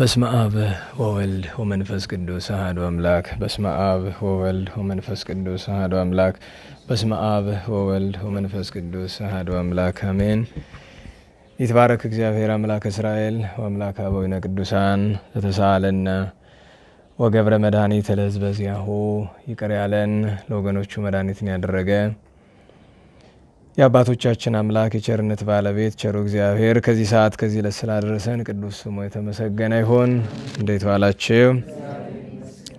በስመ አብ ወወልድ ወመንፈስ ቅዱስ አሐዱ አምላክ። በስመ አብ ወወልድ ወመንፈስ ቅዱስ አሐዱ አምላክ። በስመ አብ ወወልድ ወመንፈስ ቅዱስ አህዶ አምላክ በስመ አብ ወወልድ ወመንፈስ ቅዱስ አህዶ አምላክ በስመ አብ ወወልድ ወመንፈስ ቅዱስ አህዶ አምላክ አሜን ይትባረክ እግዚአብሔር አምላክ እስራኤል ወአምላክ አበዊነ ቅዱሳን ዘተሳለነ ወገብረ መድኃኒት ለሕዝበ ዚአሁ ይቅር ያለን ለወገኖቹ መድኃኒትን ያደረገ የአባቶቻችን አምላክ የቸርነት ባለቤት ቸሩ እግዚአብሔር ከዚህ ሰዓት ከዚህ ዕለት ስላደረሰን ቅዱስ ስሙ የተመሰገነ ይሁን። እንዴት ዋላችሁ?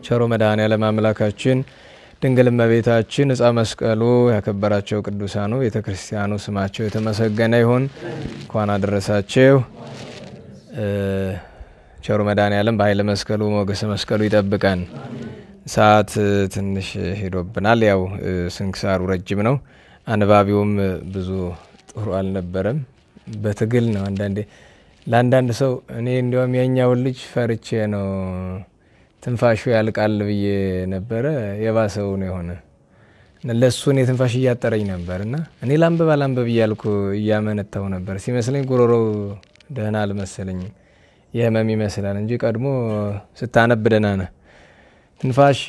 ቸሩ መድኃኔዓለም አምላካችን ድንግል እመቤታችን ዕፀ መስቀሉ ያከበራቸው ቅዱሳኑ ቤተ ክርስቲያኑ ስማቸው የተመሰገነ ይሁን። እንኳን አደረሳችሁ። ቸሩ መድኃኔዓለም በኃይለ መስቀሉ ሞገሰ መስቀሉ ይጠብቀን። ሰዓት ትንሽ ሄዶብናል። ያው ስንክሳሩ ረጅም ነው። አንባቢውም ብዙ ጥሩ አልነበረም። በትግል ነው። አንዳንዴ ለአንዳንድ ሰው እኔ እንዲያውም የእኛው ልጅ ፈርቼ ነው ትንፋሹ ያልቃል ብዬ ነበረ። የባሰው ነው የሆነ ለእሱ እኔ ትንፋሽ እያጠረኝ ነበር እና እኔ ላንብብ አላንብብ እያልኩ እያመነታው ነበር ሲመስለኝ ጉሮሮው ደህና አልመሰለኝም። የህመም ይመስላል እንጂ ቀድሞ ስታነብ ደህና ነህ። ትንፋሽ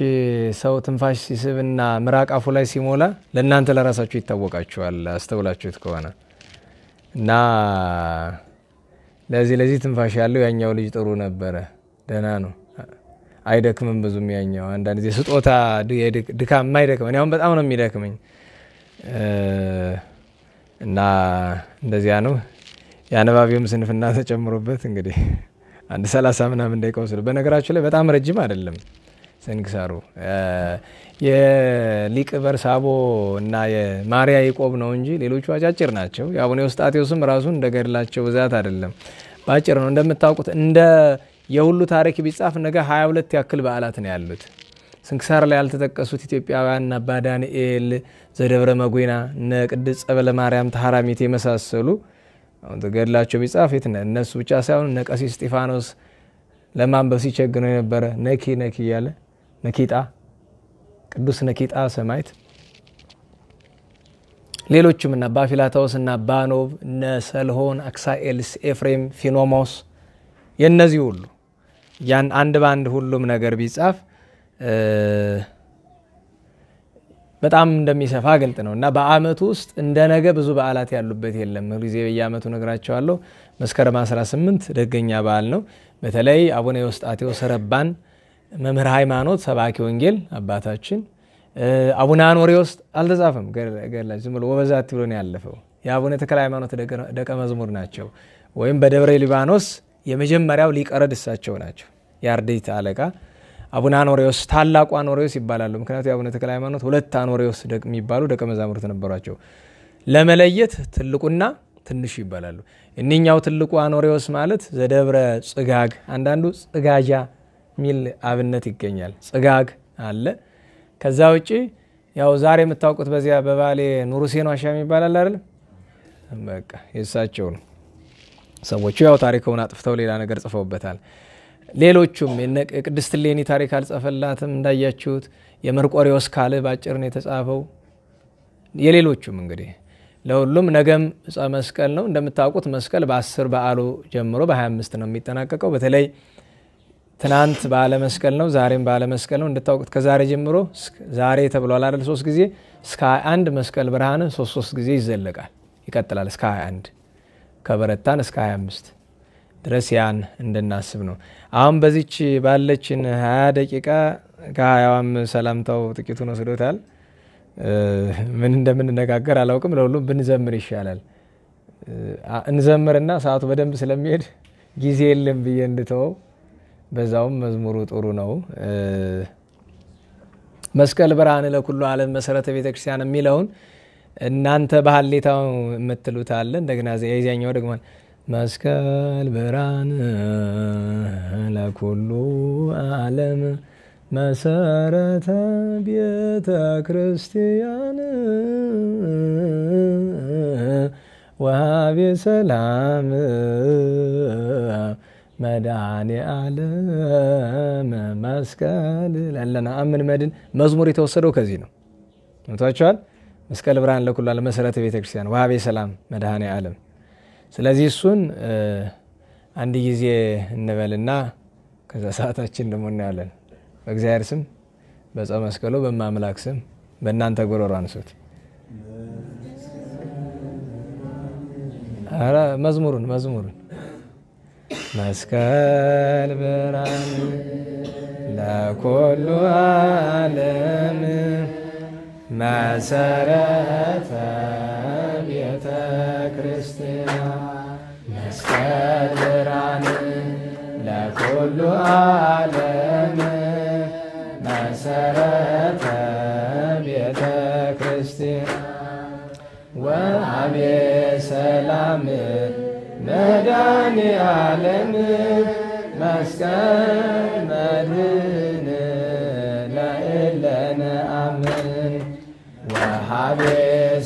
ሰው ትንፋሽ ሲስብና ምራቅ አፉ ላይ ሲሞላ ለእናንተ ለራሳችሁ ይታወቃችኋል፣ አስተውላችሁት ከሆነ እና ለዚህ ለዚህ ትንፋሽ ያለው ያኛው ልጅ ጥሩ ነበረ፣ ደህና ነው፣ አይደክምም ብዙም ያኛው። አንዳንድ ጊዜ ስጦታ ድካም የማይደክመን አሁን በጣም ነው የሚደክመኝ እና እንደዚያ ነው። የአነባቢውም ስንፍና ተጨምሮበት እንግዲህ አንድ ሰላሳ ምናምን ደቂቃ ወስዶ በነገራችሁ ላይ በጣም ረጅም አይደለም። ስንክሳሩ የሊቅ በርሳቦ እና የማርያ ይቆብ ነው እንጂ ሌሎቹ አጫጭር ናቸው። የአቡነ ውስጣቴዎስም ራሱ እንደገድላቸው ብዛት አይደለም፣ በአጭር ነው። እንደምታውቁት እንደ የሁሉ ታሪክ ቢጻፍ ነገ 22 ያክል በዓላት ነው ያሉት። ስንክሳር ላይ ያልተጠቀሱት ኢትዮጵያውያን አባ ዳንኤል ዘደብረ መጉና እነ ቅድስት ጸበለ ማርያም ተሐራሚት የመሳሰሉ ገድላቸው ቢጻፍ የት እነሱ ብቻ ሳይሆን እነ ቀሲስ እስጢፋኖስ ለማንበብ ሲቸግነው የነበረ ነኪ ነኪ እያለ ነቂጣ ቅዱስ ነቂጣ ሰማይት ሌሎችም እና አባ ፊላታዎስ እና ባኖብ እነ ሰልሆን፣ አክሳኤልስ፣ ኤፍሬም፣ ፊኖሞስ የእነዚህ ሁሉ ያን አንድ በአንድ ሁሉም ነገር ቢጻፍ በጣም እንደሚሰፋ ግልጥ ነው እና በአመቱ ውስጥ እንደ ነገ ብዙ በዓላት ያሉበት የለም። ጊዜ በየአመቱ ነግራቸዋለሁ። መስከረም 18 ደገኛ በዓል ነው። በተለይ አቡነ የውስጣቴዎስ ሰረባን መምህር ሃይማኖት ሰባኪ ወንጌል አባታችን አቡነ አኖሪዎስ አልተጻፈም ገላች ዝም ብሎ ወበዛት ብሎን ያለፈው። የአቡነ ተክለ ሃይማኖት ደቀ መዝሙር ናቸው። ወይም በደብረ ሊባኖስ የመጀመሪያው ሊቀረድ እሳቸው ናቸው። የአርድእት አለቃ አቡነ አኖሪዎስ ታላቁ አኖሪዎስ ይባላሉ። ምክንያቱ የአቡነ ተክለ ሃይማኖት ሁለት አኖሪዎስ የሚባሉ ደቀ መዛሙርት ነበሯቸው። ለመለየት ትልቁና ትንሹ ይባላሉ። እኒኛው ትልቁ አኖሪዎስ ማለት ዘደብረ ጽጋግ፣ አንዳንዱ ጽጋጃ ሚል አብነት ይገኛል። ጽጋግ አለ። ከዛ ውጭ ያው ዛሬ የምታውቁት በዚያ በባሌ ኑር ሁሴን ዋሻ ይባላል አይደል በቃ የእሳቸው ነው። ሰዎቹ ያው ታሪከውን አጥፍተው ሌላ ነገር ጽፈውበታል። ሌሎቹም የቅድስት ሌኒ ታሪክ አልጸፈላትም እንዳያችሁት። የመርቆሪዎስ ካል ባጭር ነው የተጻፈው። የሌሎቹም እንግዲህ ለሁሉም ነገም መስቀል ነው እንደምታውቁት መስቀል በ10 በዓሉ ጀምሮ በ25 ነው የሚጠናቀቀው በተለይ ትናንት ባለመስቀል መስቀል ነው፣ ዛሬም ባለመስቀል ነው። እንድታውቁት ከዛሬ ጀምሮ ዛሬ ተብሏል አይደል? ሶስት ጊዜ እስከ 21 መስቀል ብርሃን ሶስት ሶስት ጊዜ ይዘለቃል ይቀጥላል እስከ 21 ከበረታን እስከ 25 ድረስ ያን እንድናስብ ነው። አሁን በዚች ባለችን 20 ደቂቃ ከሀያዋም ሰላምታው ጥቂቱን ወስዶታል። ምን እንደምንነጋገር አላውቅም። ለሁሉም ብንዘምር ይሻላል። እንዘምርና ሰዓቱ በደንብ ስለሚሄድ ጊዜ የለም ብዬ እንድተወው በዛውም መዝሙሩ ጥሩ ነው። መስቀል ብርሃን ለኩሉ ዓለም መሰረተ ቤተ ክርስቲያን የሚለውን እናንተ በሀሌታው የምትሉት አለ። እንደገና የዚያኛው ደግሞ መስቀል ብርሃን ለኩሉ ዓለም መሰረተ ቤተ ክርስቲያን ወሃቤ ሰላም መድኃኔ ዓለም መስቀል ለለና አምን መድን መዝሙር የተወሰደው ከዚህ ነው። ምታችኋል መስቀል ብርሃን ለኩሉ ዓለም መሰረተ ቤተ ክርስቲያን ዋቤ ሰላም መድኃኔ ዓለም። ስለዚህ እሱን አንድ ጊዜ እንበልና ከዛ ሰዓታችን ደሞ እናያለን። በእግዚአብሔር ስም በጸ መስቀሉ በማምላክ ስም በእናንተ ጎረሮ አንሱት። መዝሙሩን መዝሙሩን መስቀል ብርሃን ለኩሉ ዓለም መሰረተ ቤተ ክርስቲያን መስቀል ብርሃን ለኩሉ ዓለም መሰረተ ቤተ ክርስቲያን ወአቤ ሰላም መዳን መስቀል መድኅን ለእለነ አምን ወሃቤ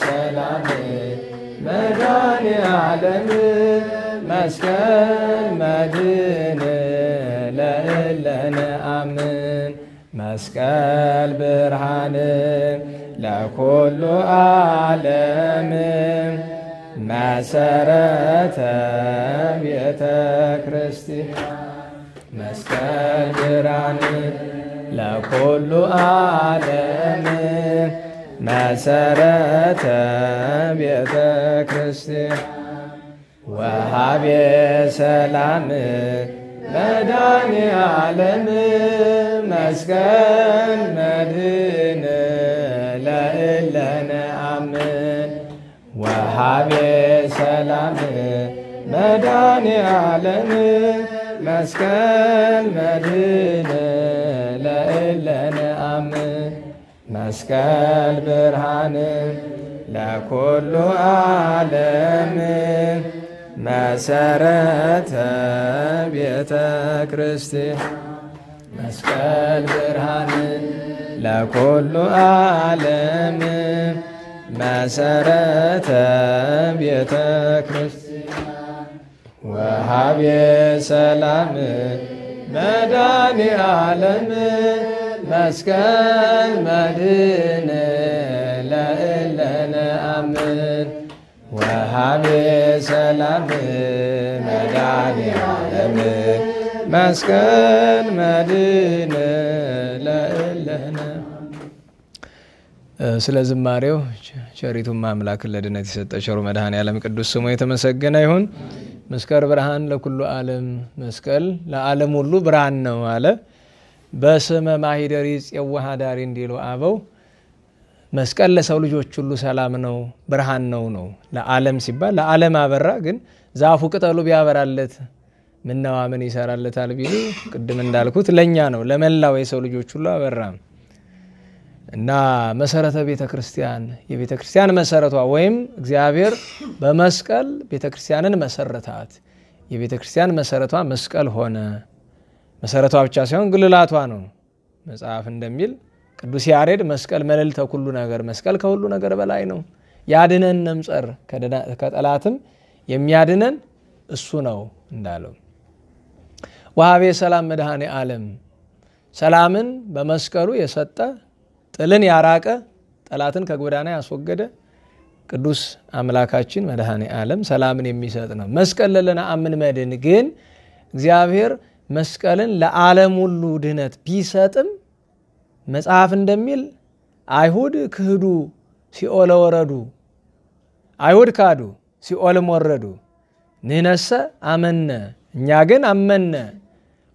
ሰላም ዓለም መስቀል መድን ለእለነ አምን መስቀል ብርሃን ለኩሉ ዓለም መሰረተ ቤተ ክርስቲያን መስቀል ብርሃን ለኩሉ ዓለም መሰረተ ቤተ ክርስቲያን ወሃቤ ሰላም መድኃኔ ዓለም መስቀል መድኅ ሀቤ ሰላም መዳን ያለም መስቀል መድን ለእለነ አም መስቀል ብርሃን ለኩሉ ዓለም መሰረተ ቤተ ክርስቲያን መስቀል ብርሃን ለኩሉ ዓለም መሰረተ ቤተ ክርስቲያን ወሃቤ ሰላም መድኃኔ ዓለም መስቀል መድን ለእለነ አምን ወሃቤ ሰላም መድኃኔ ዓለም መስቀል መድን ለእለነ ስለ ዝማሬው ቸሪቱን ማምላክ ለድነት የሰጠ ቸሩ መድኃኔ ዓለም ቅዱስ ስሙ የተመሰገነ ይሁን። መስቀል ብርሃን ለኩሉ ዓለም መስቀል ለዓለም ሁሉ ብርሃን ነው አለ። በስመ ማሂደሪ ጽየዋ ዳሪ እንዲሉ አበው መስቀል ለሰው ልጆች ሁሉ ሰላም ነው፣ ብርሃን ነው ነው ለዓለም ሲባል ለዓለም አበራ። ግን ዛፉ ቅጠሉ ቢያበራለት ምነዋ ምን ይሰራለታል ቢሉ ቅድም እንዳልኩት ለእኛ ነው ለመላው የሰው ልጆች ሁሉ አበራም። እና መሰረተ ቤተ ክርስቲያን የቤተ ክርስቲያን መሰረቷ ወይም እግዚአብሔር በመስቀል ቤተ ክርስቲያንን መሰረታት። የቤተ ክርስቲያን መሰረቷ መስቀል ሆነ። መሰረቷ ብቻ ሳይሆን ግልላቷ ነው። መጽሐፍ እንደሚል ቅዱስ ያሬድ መስቀል መልዕልተ ኩሉ ነገር፣ መስቀል ከሁሉ ነገር በላይ ነው። ያድነን ነምጸር፣ ከጠላትም የሚያድነን እሱ ነው እንዳለው ውሃቤ ሰላም መድኃኔ ዓለም ሰላምን በመስቀሉ የሰጠ ጥልን ያራቀ ጠላትን ከጎዳና ያስወገደ ቅዱስ አምላካችን መድኃኔ ዓለም ሰላምን የሚሰጥ ነው። መስቀል ለለና አምን መድን ግን እግዚአብሔር መስቀልን ለዓለም ሁሉ ድህነት ቢሰጥም መጽሐፍ እንደሚል አይሁድ ክህዱ ሲኦለ ወረዱ፣ አይሁድ ካዱ ሲኦልም ወረዱ። ንህነሰ አመነ እኛ ግን አመነ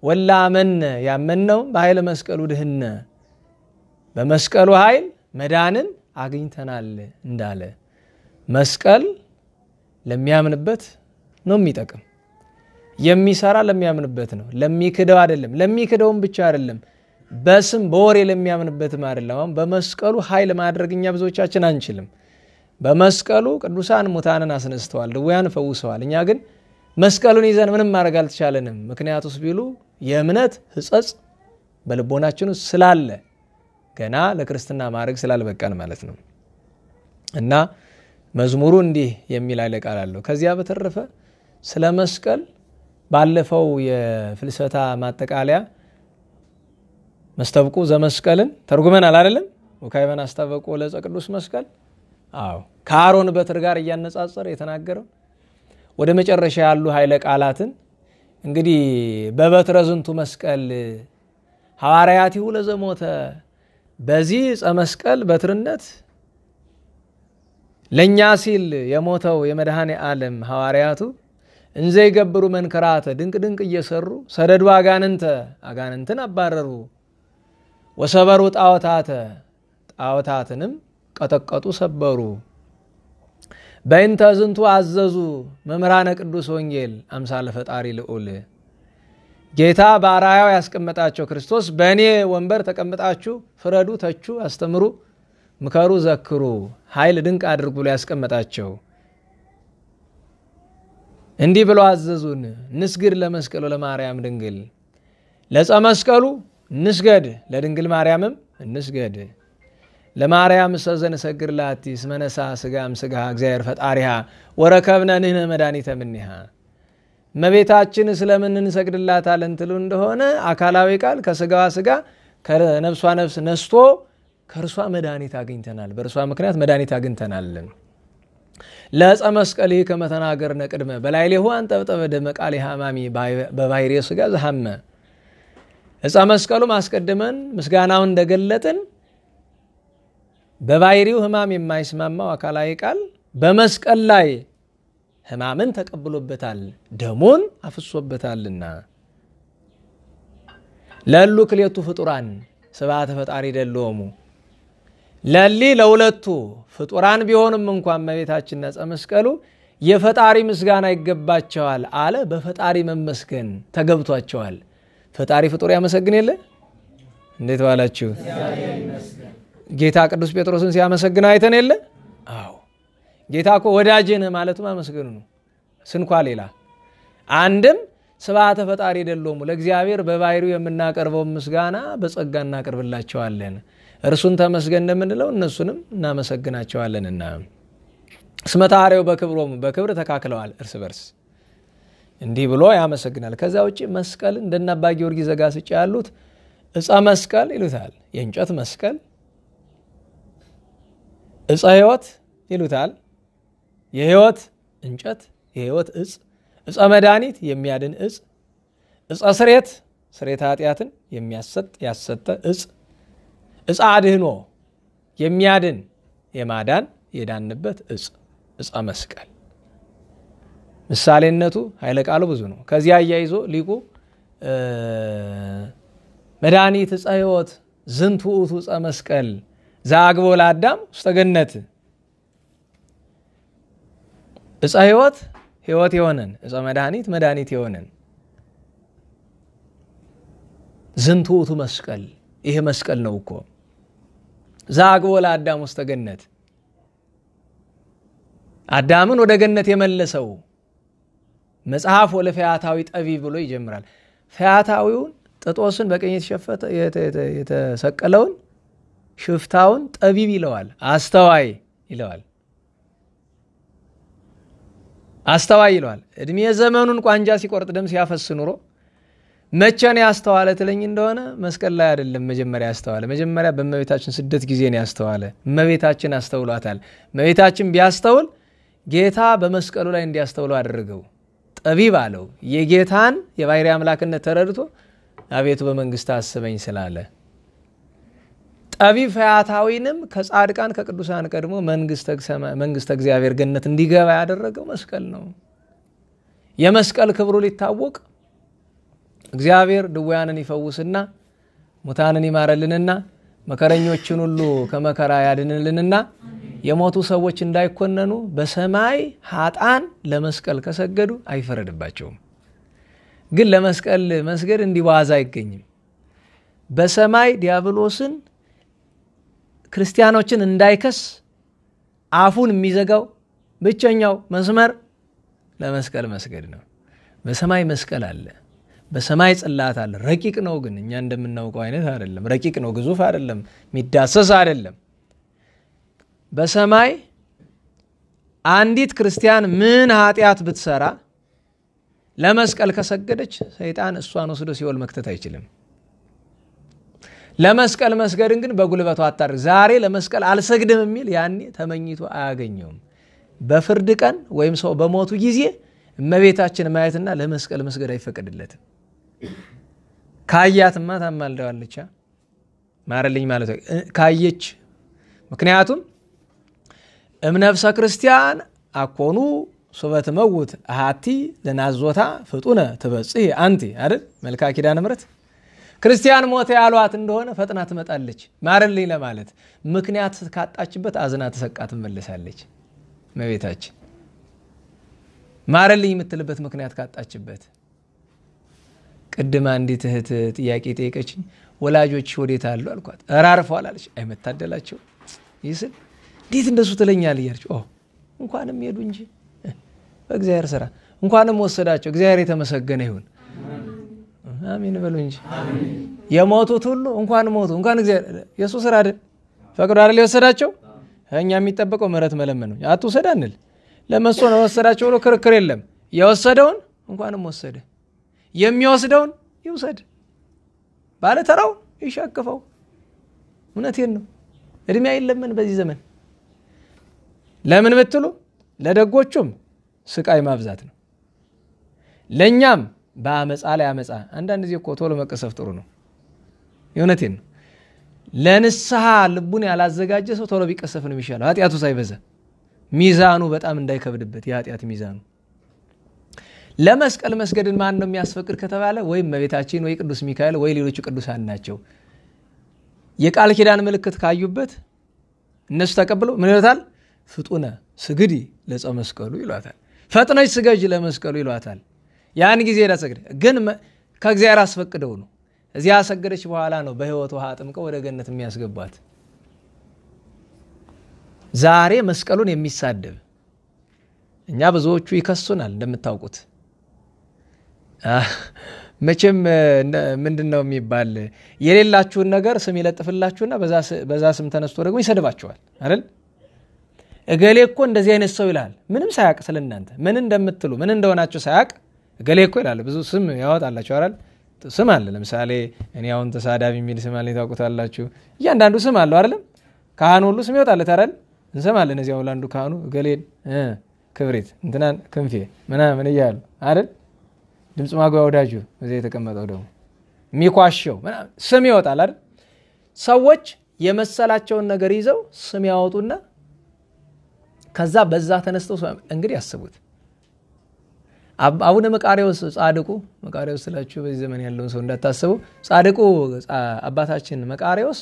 ወላ አመነ ያመነውም በኃይለ መስቀሉ ድህነ በመስቀሉ ኃይል መዳንን አግኝተናል እንዳለ መስቀል ለሚያምንበት ነው የሚጠቅም የሚሰራ ለሚያምንበት ነው ለሚክደው አይደለም ለሚክደውም ብቻ አይደለም በስም በወሬ ለሚያምንበትም አይደለም አሁን በመስቀሉ ኃይል ማድረግ እኛ ብዙዎቻችን አንችልም በመስቀሉ ቅዱሳን ሙታንን አስነስተዋል ድውያን ፈውሰዋል እኛ ግን መስቀሉን ይዘን ምንም ማድረግ አልተቻለንም ምክንያቱስ ቢሉ የእምነት ህጸጽ በልቦናችን ውስጥ ስላለ ገና ለክርስትና ማድረግ ስላልበቃን ማለት ነው። እና መዝሙሩ እንዲህ የሚል ኃይለ ቃል አለው። ከዚያ በተረፈ ስለ መስቀል ባለፈው የፍልሰታ ማጠቃለያ መስተብቁ ዘመስቀልን ተርጉመናል አይደለም? ወካዕበን አስጠበቆ ለዕፀ ቅዱስ መስቀል። አዎ ከአሮን በትር ጋር እያነጻጸር የተናገረው ወደ መጨረሻ ያሉ ኃይለ ቃላትን እንግዲህ በበትረ ዝንቱ መስቀል ይሁ ለዘሞተ በዚህ ዕፀ መስቀል በትርነት ለእኛ ሲል የሞተው የመድኃኔ ዓለም ሐዋርያቱ እንዘ ይገብሩ መንከራተ ድንቅ ድንቅ እየሰሩ ሰደዱ አጋንንተ አጋንንትን አባረሩ፣ ወሰበሩ ጣዖታተ ጣዖታትንም ቀጠቀጡ ሰበሩ። በይንተ ዝንቱ አዘዙ መምህራነ ቅዱስ ወንጌል አምሳለ ፈጣሪ ልዑል ጌታ በአርአያው ያስቀመጣቸው ክርስቶስ በእኔ ወንበር ተቀምጣችሁ ፍረዱ፣ ተቹ፣ አስተምሩ፣ ምከሩ፣ ዘክሩ፣ ኃይል ድንቅ አድርጉ ብሎ ያስቀመጣቸው እንዲህ ብሎ አዘዙን። ንስግድ ለመስቀሉ ለማርያም ድንግል ለጸ መስቀሉ እንስገድ፣ ለድንግል ማርያምም እንስገድ። ለማርያም ሰዘን ሰዘንሰግድላቲ ላቲ ስመነሳ ስጋም ስጋ እግዚአብሔር ፈጣሪሃ ወረከብነ ንህነ መድኃኒተ ምኒሃ መቤታችን ስለምን እንሰግድላታለን ትሉ እንደሆነ አካላዊ ቃል ከስጋዋ ስጋ ከነብሷ ነፍስ ነስቶ ከእርሷ መድኃኒት አግኝተናል፣ በእርሷ ምክንያት መድኃኒት አግኝተናልን። ለእፀ ይህ ከመተናገርነ ቅድመ በላይሌሁ አንጠብጠበ ደመ ቃልህ አማሚ በባሕርየ ሥጋ እፀ መስቀሉም አስቀድመን ምስጋናውን እንደገለጥን በባይሪው ህማም የማይስማማው አካላዊ ቃል በመስቀል ላይ ህማምን ተቀብሎበታል፣ ደሞን አፍሶበታልና። ለሉ ክሌቱ ፍጡራን ስብሐተ ፈጣሪ ደለወሙ ለሊ ለሁለቱ ፍጡራን ቢሆንም እንኳን መቤታችን ነጸ መስቀሉ የፈጣሪ ምስጋና ይገባቸዋል አለ። በፈጣሪ መመስገን ተገብቷቸዋል። ፈጣሪ ፍጡር ያመሰግን የለ እንዴት ባላችሁ ጌታ ቅዱስ ጴጥሮስን ሲያመሰግን አይተን የለ ጌታ እኮ ወዳጄ ማለቱ ማመስገኑ ነው። ስንኳ ሌላ አንድም ስብሐተ ፈጣሪ ደሎሙ ለእግዚአብሔር በባይሩ የምናቀርበው ምስጋና በጸጋ እናቀርብላቸዋለን። እርሱን ተመስገን እንደምንለው እነሱንም እናመሰግናቸዋለንና ስመታሪው በክብሮም በክብር ተካክለዋል እርስ በርስ እንዲህ ብሎ ያመሰግናል። ከዛ ውጭ መስቀል እንደናባ ጊዮርጊ ዘጋ ስጭ ያሉት እፀ መስቀል ይሉታል። የእንጨት መስቀል እፀ ህይወት ይሉታል። የህይወት እንጨት፣ የህይወት እጽ፣ እጸ መድኃኒት የሚያድን እጽ፣ እጸ ስሬት፣ ስሬት ኃጢአትን የሚያሰጥ ያሰጠ እጽ፣ እጻ አድህኖ የሚያድን የማዳን የዳንበት እጽ፣ እጸ መስቀል። ምሳሌነቱ ኃይለ ቃሉ ብዙ ነው። ከዚያ አያይዞ ሊቁ መድኃኒት እጸ ህይወት ዝንቱ ውእቱ እጸ መስቀል ዘአግቦ ለአዳም ውስተ ገነት እፀ ህይወት ህይወት የሆነን እፀ መድኃኒት መድኃኒት የሆነን ዝንቱ ውእቱ መስቀል ይሄ መስቀል ነው እኮ ዛግቦ ለአዳም ውስተ ገነት አዳምን ወደ ገነት የመለሰው መጽሐፍ ወለ ፈያታዊ ጠቢብ ብሎ ይጀምራል። ፈያታዊውን ጥጦስን በቀኝ የተሰቀለውን ሽፍታውን ጠቢብ ይለዋል፣ አስተዋይ ይለዋል። አስተዋይ ይሏል። እድሜ ዘመኑን ቋንጃ ሲቆርጥ ደም ሲያፈስ ኑሮ መቼ ነው ያስተዋለ ትለኝ እንደሆነ መስቀል ላይ አይደለም መጀመሪያ ያስተዋለ። መጀመሪያ በእመቤታችን ስደት ጊዜ ነው ያስተዋለ። እመቤታችን አስተውሏታል። እመቤታችን ቢያስተውል ጌታ በመስቀሉ ላይ እንዲያስተውሎ አደረገው። ጠቢብ አለው። የጌታን የባሕርይ አምላክነት ተረድቶ አቤቱ በመንግስት አስበኝ ስላለ ፈያታዊንም ከጻድቃን ከቅዱሳን ቀድሞ መንግስተ እግዚአብሔር ገነት እንዲገባ ያደረገው መስቀል ነው። የመስቀል ክብሩ ሊታወቅ እግዚአብሔር ድውያንን ይፈውስና ሙታንን ይማረልንና መከረኞችን ሁሉ ከመከራ ያድንልንና የሞቱ ሰዎች እንዳይኮነኑ በሰማይ ሀጣን ለመስቀል ከሰገዱ አይፈረድባቸውም። ግን ለመስቀል መስገድ እንዲህ ዋዛ አይገኝም። በሰማይ ዲያብሎስን ክርስቲያኖችን እንዳይከስ አፉን የሚዘጋው ብቸኛው መስመር ለመስቀል መስገድ ነው። በሰማይ መስቀል አለ፣ በሰማይ ጽላት አለ። ረቂቅ ነው፣ ግን እኛ እንደምናውቀው አይነት አይደለም። ረቂቅ ነው፣ ግዙፍ አይደለም፣ የሚዳሰስ አይደለም። በሰማይ አንዲት ክርስቲያን ምን ኃጢአት ብትሰራ ለመስቀል ከሰገደች ሰይጣን እሷን ወስዶ ሲወል መክተት አይችልም። ለመስቀል መስገድን ግን በጉልበቱ አታድርግ። ዛሬ ለመስቀል አልሰግድም የሚል ያኔ ተመኝቶ አያገኘውም። በፍርድ ቀን ወይም ሰው በሞቱ ጊዜ እመቤታችን ማየትና ለመስቀል መስገድ አይፈቅድለትም። ካያትማ ታማልደዋለቻ ማረልኝ ማለት ካየች። ምክንያቱም እምነፍሰ ክርስቲያን አኮኑ ሱበት መውት አሃቲ ለናዞታ ፍጡነ ትበጽህ አንቲ አይደል መልካ ኪዳነ ምሕረት ክርስቲያን ሞተ ያሏት እንደሆነ ፈጥና ትመጣለች ማርልኝ ለማለት ምክንያት ካጣችበት አዝና ተሰቃ ትመለሳለች። መቤታችን ማርልኝ የምትልበት ምክንያት ካጣችበት ቅድም አንዲት እህት ጥያቄ ጠየቀችኝ። ወላጆች ወዴት አሉ አልኳት። ራርፏል አለች። አይመታደላቸው ይህ ስል እንዴት እንደሱ ትለኛል እያለች እንኳንም ሄዱ እንጂ በእግዚአብሔር ስራ እንኳንም ወሰዳቸው። እግዚአብሔር የተመሰገነ ይሁን። አሚን በሉ እንጂ የሞቱት ሁሉ እንኳን ሞቱ እንኳን እግዚአብሔር የእሱ ስራ አይደል ፈቅዶ አይደል የወሰዳቸው እኛ የሚጠበቀው ምህረት መለመን ነው። አትውሰድ አንል ለመሶ ነው ወሰዳቸው ብሎ ክርክር የለም። የወሰደውን እንኳንም ወሰደ፣ የሚወስደውን ይውሰድ፣ ባለተራው ይሻቅፈው። እውነቴን ነው። እድሜ አይለመን በዚህ ዘመን። ለምን ብትሉ ለደጎቹም ስቃይ ማብዛት ነው፣ ለእኛም በአመፃ ላይ አመፃ። አንዳንድ ጊዜ እኮ ቶሎ መቀሰፍ ጥሩ ነው። የእውነቴን ነው። ለንስሐ ልቡን ያላዘጋጀ ሰው ቶሎ ቢቀሰፍ ነው የሚሻለው፣ ኃጢአቱ ሳይበዛ ሚዛኑ በጣም እንዳይከብድበት የኃጢአት ሚዛኑ። ለመስቀል መስገድን ማን ነው የሚያስፈቅድ ከተባለ ወይም መቤታችን ወይ ቅዱስ ሚካኤል ወይ ሌሎቹ ቅዱሳን ናቸው። የቃል ኪዳን ምልክት ካዩበት እነሱ ተቀብለው ምን ይሏታል? ፍጡነ ስግዲ ለጸ መስቀሉ ይሏታል። ፈጥነች ስገጅ ለመስቀሉ ይሏታል። ያን ጊዜ ላሰግድ ግን ከእግዚአብሔር አስፈቅደው ነው። እዚያ ሰገደች በኋላ ነው በህይወት ውሃ አጥምቀው ወደ ገነት የሚያስገባት። ዛሬ መስቀሉን የሚሳደብ እኛ ብዙዎቹ ይከሱናል እንደምታውቁት። መቼም ምንድን ነው የሚባል የሌላችሁን ነገር ስም ይለጥፍላችሁና በዛ ስም ተነስቶ ደግሞ ይሰድባችኋል አይደል? እገሌ እኮ እንደዚህ አይነት ሰው ይላል ምንም ሳያቅ ስለእናንተ ምን እንደምትሉ ምን እንደሆናችሁ ሳያቅ እገሌ እኮ ይላል ብዙ ስም ያወጣላችሁ አይደል? ስም አለ። ለምሳሌ እኔ አሁን ተሳዳቢ የሚል ስም አለ፣ ታውቁታላችሁ። እያንዳንዱ ስም አለው አይደለም? ካህኑ ሁሉ ስም ይወጣለት አይደል? እንሰማለን። እዚያ ሁላንዱ ካህኑ እገሌን ክብሪት፣ እንትናን ክንፌ ምናምን እያሉ አይደል? ድምፅ ማጉያ ወዳጁ እዚያ የተቀመጠው ደግሞ የሚኳሸው ስም ይወጣል አይደል? ሰዎች የመሰላቸውን ነገር ይዘው ስም ያወጡና ከዛ በዛ ተነስተው እንግዲህ ያስቡት አቡነ መቃሪዎስ ጻድቁ መቃሪዎስ ስላችሁ በዚህ ዘመን ያለውን ሰው እንዳታስቡ። ጻድቁ አባታችን መቃሪዎስ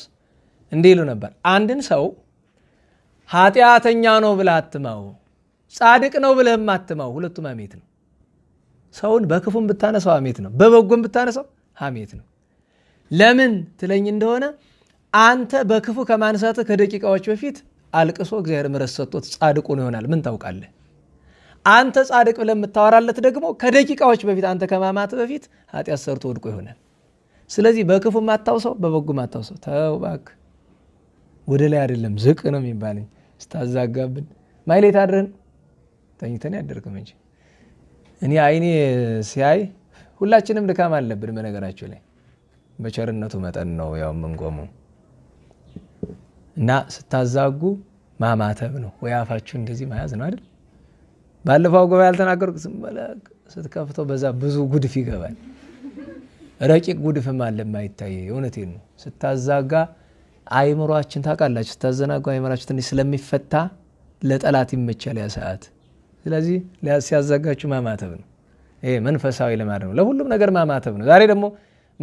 እንዲህ ይሉ ነበር፣ አንድን ሰው ኃጢአተኛ ነው ብለህ አትማው፣ ጻድቅ ነው ብለህም አትማው። ሁለቱም አሜት ነው። ሰውን በክፉም ብታነሳው አሜት ነው፣ በበጎም ብታነሳው አሜት ነው። ለምን ትለኝ እንደሆነ አንተ በክፉ ከማንሳትህ ከደቂቃዎች በፊት አልቅሶ እግዚአብሔር ምሕረት ሰጥቶት ጻድቁ ነው ይሆናል። ምን ታውቃለህ? አንተ ጻድቅ ብለን የምታወራለት ደግሞ ከደቂቃዎች በፊት አንተ ከማማት በፊት ኃጢአት ሰርቶ ወድቆ ይሆናል። ስለዚህ በክፉ ማታውሰው በበጎ ማታውሰው ተው እባክህ። ወደ ላይ አይደለም ዝቅ ነው የሚባለኝ። ስታዛጋብን ማይሌት አድረን ተኝተን ያደርግም እንጂ እኔ አይኔ ሲያይ ሁላችንም ድካም አለብን። በነገራችሁ ላይ በቸርነቱ መጠን ነው ያው የምንቆሙ እና ስታዛጉ ማማተብ ነው ወይ አፋችሁ እንደዚህ መያዝ ነው አይደል? ባለፈው ጉባኤ ያልተናገርኩ ዝም ስትከፍተው በዛ ብዙ ጉድፍ ይገባል። ረቂቅ ጉድፍም አለ የማይታይ እውነቴ ነው። ስታዛጋ አይምሯችን ታውቃላችሁ፣ ስታዘናጋ አይምሯችሁ ትንሽ ስለሚፈታ ለጠላት ይመቻል ያ ሰዓት። ስለዚህ ሲያዘጋችሁ ማማተብ ነው። ይሄ መንፈሳዊ ልማድ ነው። ለሁሉም ነገር ማማተብ ነው። ዛሬ ደግሞ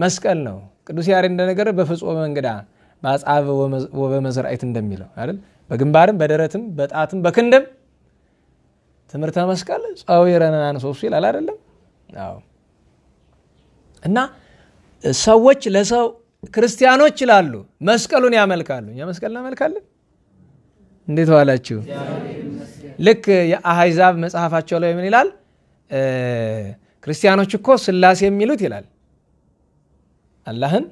መስቀል ነው። ቅዱስ ያሬ እንደነገረ በፍጹም መንገዳ በአጻብ ወበመዝራኤት እንደሚለው አይደል? በግንባርም በደረትም በጣትም በክንድም ትምህርተ መስቀል ጸዊረንን ሶሱ ይላል አይደለም? እና ሰዎች ለሰው ክርስቲያኖች ይላሉ መስቀሉን ያመልካሉ። እኛ መስቀል እናመልካለን። እንዴት ዋላችሁ? ልክ የአህዛብ መጽሐፋቸው ላይ ምን ይላል? ክርስቲያኖች እኮ ስላሴ የሚሉት ይላል አላህን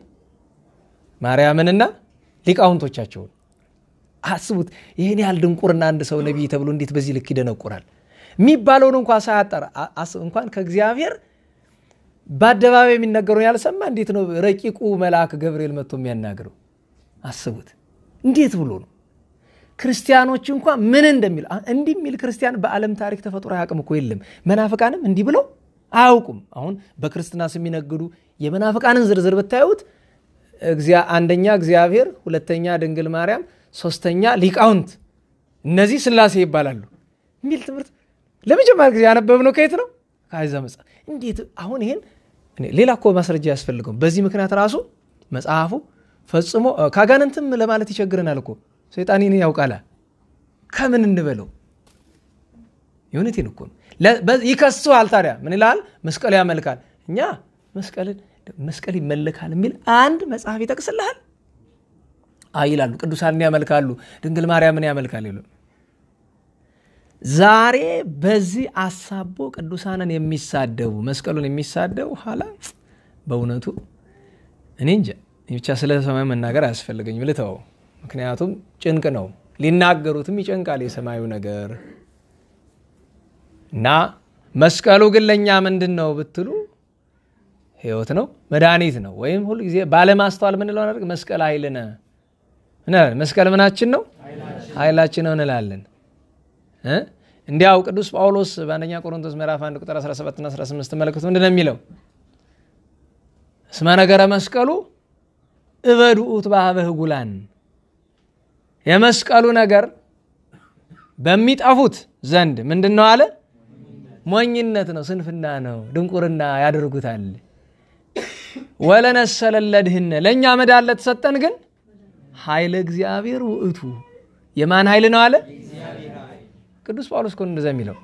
ማርያምንና ሊቃውንቶቻቸውን አስቡት። ይህን ያህል ድንቁርና አንድ ሰው ነቢይ ተብሎ እንዴት በዚህ ልክ ይደነቁራል? የሚባለውን እንኳ ሳያጠር እንኳን ከእግዚአብሔር በአደባባይ የሚነገረውን ያልሰማ እንዴት ነው ረቂቁ መልአክ ገብርኤል መጥቶ የሚያናግረው? አስቡት፣ እንዴት ብሎ ነው ክርስቲያኖች እንኳ ምን እንደሚል እንዲህ የሚል ክርስቲያን በዓለም ታሪክ ተፈጥሮ አያውቅም እኮ የለም። መናፍቃንም እንዲህ ብለው አያውቁም። አሁን በክርስትና የሚነግዱ የመናፍቃንን ዝርዝር ብታዩት አንደኛ እግዚአብሔር፣ ሁለተኛ ድንግል ማርያም፣ ሶስተኛ ሊቃውንት፣ እነዚህ ስላሴ ይባላሉ የሚል ትምህርት ለመጀመሪያ ጊዜ ያነበብነው ከየት ነው? ከአዛ መጽሐፍ። እንዴት አሁን ይሄን ሌላ እኮ ማስረጃ ያስፈልገው። በዚህ ምክንያት ራሱ መጽሐፉ ፈጽሞ ከአጋንንትም ለማለት ይቸግረናል እኮ ሰይጣን ይህን ያውቃል። ከምን እንበለው? የእውነቴን እኮ ይከሱሃል። ታዲያ ምን ይላል መስቀል ያመልካል። እኛ መስቀልን መስቀል ይመልካል የሚል አንድ መጽሐፍ ይጠቅስልሃል? አይ ይላሉ። ቅዱሳንን ያመልካሉ፣ ድንግል ማርያምን ያመልካል ይሉም ዛሬ በዚህ አሳቦ ቅዱሳንን የሚሳደቡ መስቀሉን የሚሳደቡ ኋላ በእውነቱ እኔ እንጀ ብቻ ስለ ሰማይ መናገር አያስፈልገኝ ብልተው ምክንያቱም ጭንቅ ነው፣ ሊናገሩትም ይጨንቃል የሰማዩ ነገር እና መስቀሉ ግን ለእኛ ምንድን ነው ብትሉ ህይወት ነው፣ መድኃኒት ነው። ወይም ሁሉ ጊዜ ባለማስተዋል ምንለው መስቀል ኃይልነ መስቀል ምናችን ነው ኃይላችን ነው እንላለን። እንዲያው ቅዱስ ጳውሎስ በአንደኛ ቆሮንቶስ ምዕራፍ 1 ቁጥር 17 እና 18 ተመለከቱ። ምንድን ነው የሚለው? እስመ ነገረ መስቀሉ እበድ ውእቱ በኀበ የመስቀሉ ነገር በሚጠፉት ዘንድ ምንድን ነው አለ? ሞኝነት ነው፣ ስንፍና ነው፣ ድንቁርና ያደርጉታል። ወለነሰለ ለድህነ፣ ለእኛ መዳን ለተሰጠን ግን ኃይለ እግዚአብሔር ውእቱ፣ የማን ኃይል ነው አለ ቅዱስ ጳውሎስ ኮን እንደዚያ የሚለው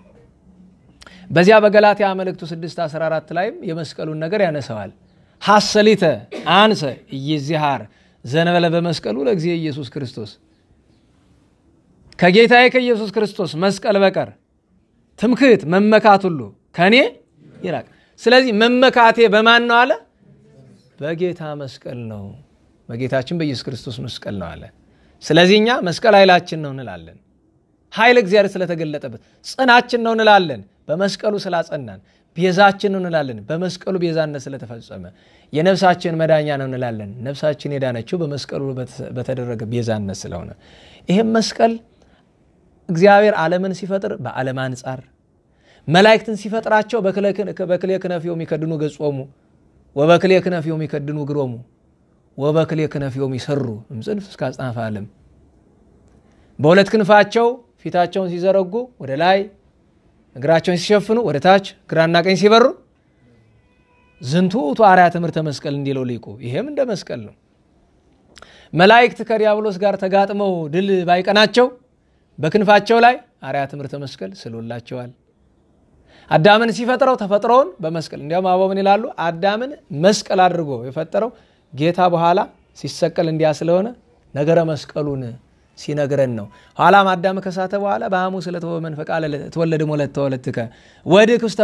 በዚያ በገላትያ መልእክቱ 614 14 ላይም የመስቀሉን ነገር ያነሰዋል። ሐሰሊተ አንሰ እይዚሃር ዘነበለ በመስቀሉ ለጊዜ ኢየሱስ ክርስቶስ ከጌታዬ ከኢየሱስ ክርስቶስ መስቀል በቀር ትምክህት መመካት ሁሉ ከእኔ ይራቅ። ስለዚህ መመካቴ በማን ነው አለ? በጌታ መስቀል ነው፣ በጌታችን በኢየሱስ ክርስቶስ መስቀል ነው አለ። ስለዚህ እኛ መስቀል ኃይላችን ነው እንላለን። ኃይል እግዚአብሔር ስለተገለጠበት ጽናችን ነው እንላለን። በመስቀሉ ስላጸናን ቤዛችን ነው እንላለን። በመስቀሉ ቤዛነት ስለተፈጸመ የነብሳችን መዳኛ ነው እንላለን። ነብሳችን የዳነችው በመስቀሉ በተደረገ ቤዛነት ስለሆነ ይህም መስቀል እግዚአብሔር ዓለምን ሲፈጥር በዓለም አንጻር መላእክትን ሲፈጥራቸው በክሌ ክነፊሁ የሚከድኑ ገጾሙ ወበክሌ ክነፊሁ የሚከድኑ ግሮሙ ወበክሌ ክነፍ የሚሰሩ እምጽንፍ እስከ አጽናፈ ዓለም በሁለት ክንፋቸው ፊታቸውን ሲዘረጉ ወደ ላይ፣ እግራቸውን ሲሸፍኑ ወደ ታች፣ ግራና ቀኝ ሲበሩ ዝንቱ ውእቱ አርያ ትምህርተ መስቀል እንዲለው ሊቁ ይሄም እንደ መስቀል ነው። መላይክት ከዲያብሎስ ጋር ተጋጥመው ድል ባይቀናቸው በክንፋቸው ላይ አርያ ትምህርተ መስቀል ስሎላቸዋል። አዳምን ሲፈጥረው ተፈጥሮውን በመስቀል እንዲያውም አበው ምን ይላሉ? አዳምን መስቀል አድርጎ የፈጠረው ጌታ በኋላ ሲሰቀል እንዲያ ስለሆነ ነገረ መስቀሉን ሲነግረን ነው። ኋላም አዳም ከሳተ በኋላ በሐሙስ ለተወ መንፈቅ አለ ተወለድሞ ለተወለትከ ወድክ ውስተ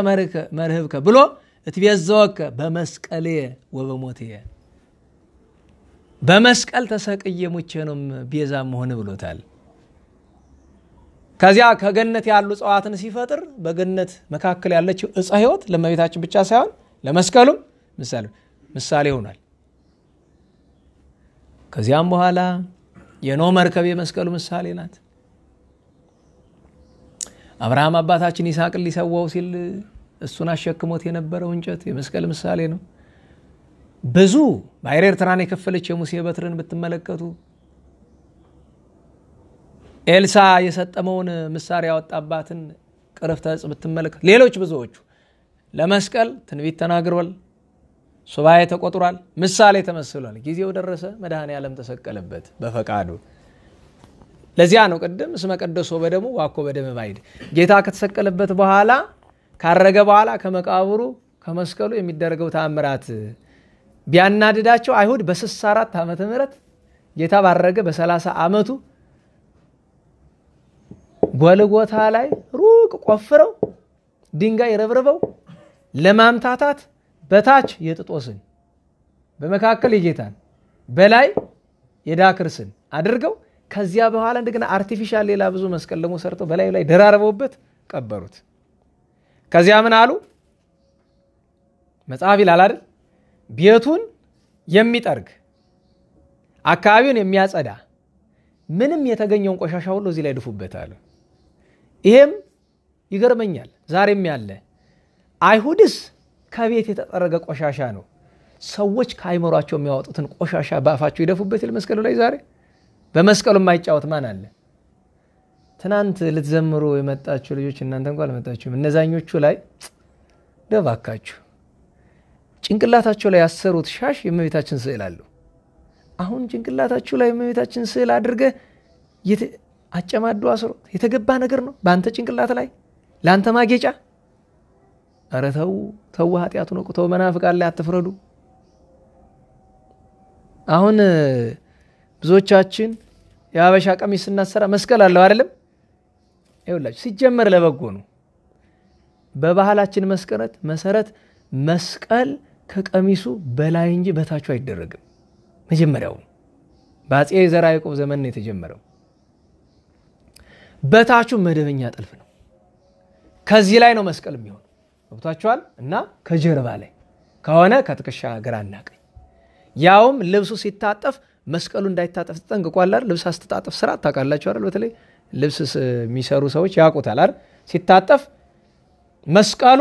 መርህብከ ብሎ እትቤዘወከ በመስቀልየ ወበሞትየ በመስቀል ተሰቅዬ ሙቼ ነው ቤዛ መሆን ብሎታል። ከዚያ ከገነት ያሉ እጽዋትን ሲፈጥር በገነት መካከል ያለችው እፀ ሕይወት ለመቤታችን ብቻ ሳይሆን ለመስቀሉም ምሳሌ ምሳሌ ሆኗል። ከዚያም በኋላ የኖ መርከብ የመስቀሉ ምሳሌ ናት። አብርሃም አባታችን ይስቅን ሊሰዋው ሲል እሱን አሸክሞት የነበረው እንጨት የመስቀል ምሳሌ ነው። ብዙ ባሕረ ኤርትራን የከፈለች የሙሴ በትርን ብትመለከቱ ኤልሳ የሰጠመውን ምሳሪ ያወጣባትን ቅርፍተ ዕፅ ብትመለከቱ፣ ሌሎች ብዙዎቹ ለመስቀል ትንቢት ተናግሯል። ሱባኤ ተቆጥሯል። ምሳሌ ተመስሏል። ጊዜው ደረሰ። መድኃኔ ዓለም ተሰቀለበት በፈቃዱ። ለዚያ ነው ቅድም እስመ ቀደሶ በደሙ ዋኮ በደም ባይድ ጌታ ከተሰቀለበት በኋላ ካረገ በኋላ ከመቃብሩ ከመስቀሉ የሚደረገው ተአምራት ቢያናድዳቸው አይሁድ በ64 ዓመተ ምህረት ጌታ ባረገ በ30 ዓመቱ ጎልጎታ ላይ ሩቅ ቆፍረው ድንጋይ ረብርበው ለማምታታት በታች የጥጦስን በመካከል የጌታን በላይ የዳክርስን አድርገው ከዚያ በኋላ እንደገና አርቲፊሻል ሌላ ብዙ መስቀል ደግሞ ሰርተው በላዩ ላይ ደራርበውበት ቀበሩት። ከዚያ ምን አሉ? መጽሐፍ ይላል አይደል? ቤቱን የሚጠርግ አካባቢውን የሚያጸዳ ምንም የተገኘውን ቆሻሻ ሁሉ እዚህ ላይ ድፉበት አሉ። ይሄም ይገርመኛል። ዛሬም ያለ አይሁድስ ከቤት የተጠረገ ቆሻሻ ነው። ሰዎች ከአይምሯቸው የሚያወጡትን ቆሻሻ በአፋቸው ይደፉበት ይል መስቀሉ ላይ ዛሬ በመስቀሉ የማይጫወት ማን አለ? ትናንት ልትዘምሩ የመጣችሁ ልጆች እናንተ እንኳ አልመጣችሁም። እነዛኞቹ ላይ ደባካችሁ ጭንቅላታቸው ላይ ያሰሩት ሻሽ የእመቤታችን ስዕል አለው። አሁን ጭንቅላታችሁ ላይ የእመቤታችን ስዕል አድርገ አጨማዱ አስሮት የተገባ ነገር ነው። በአንተ ጭንቅላት ላይ ለአንተ ማጌጫ ኧረ ተው ተው፣ ኃጢአቱን እወቁ። ተው መናፍቃን ላይ አትፍረዱ። አሁን ብዙዎቻችን የሀበሻ ቀሚስ ስናሰራ መስቀል አለው አይደለም? ይኸውላችሁ ሲጀመር ለበጎ ነው። በባህላችን መስቀረት መሰረት መስቀል ከቀሚሱ በላይ እንጂ በታቹ አይደረግም። መጀመሪያው በአጼ ዘርዓ ያዕቆብ ዘመን ነው የተጀመረው። በታቹ መደበኛ ጥልፍ ነው። ከዚህ ላይ ነው መስቀል የሚሆነው። ገብቷቸዋል እና ከጀርባ ላይ ከሆነ ከትከሻ ግራና ቀኝ፣ ያውም ልብሱ ሲታጠፍ መስቀሉ እንዳይታጠፍ ተጠንቅቋል። ልብስ አስተጣጠፍ ስራ ታውቃላችሁ። በተለይ ልብስ የሚሰሩ ሰዎች ያውቁታል ሲታጠፍ መስቀሉ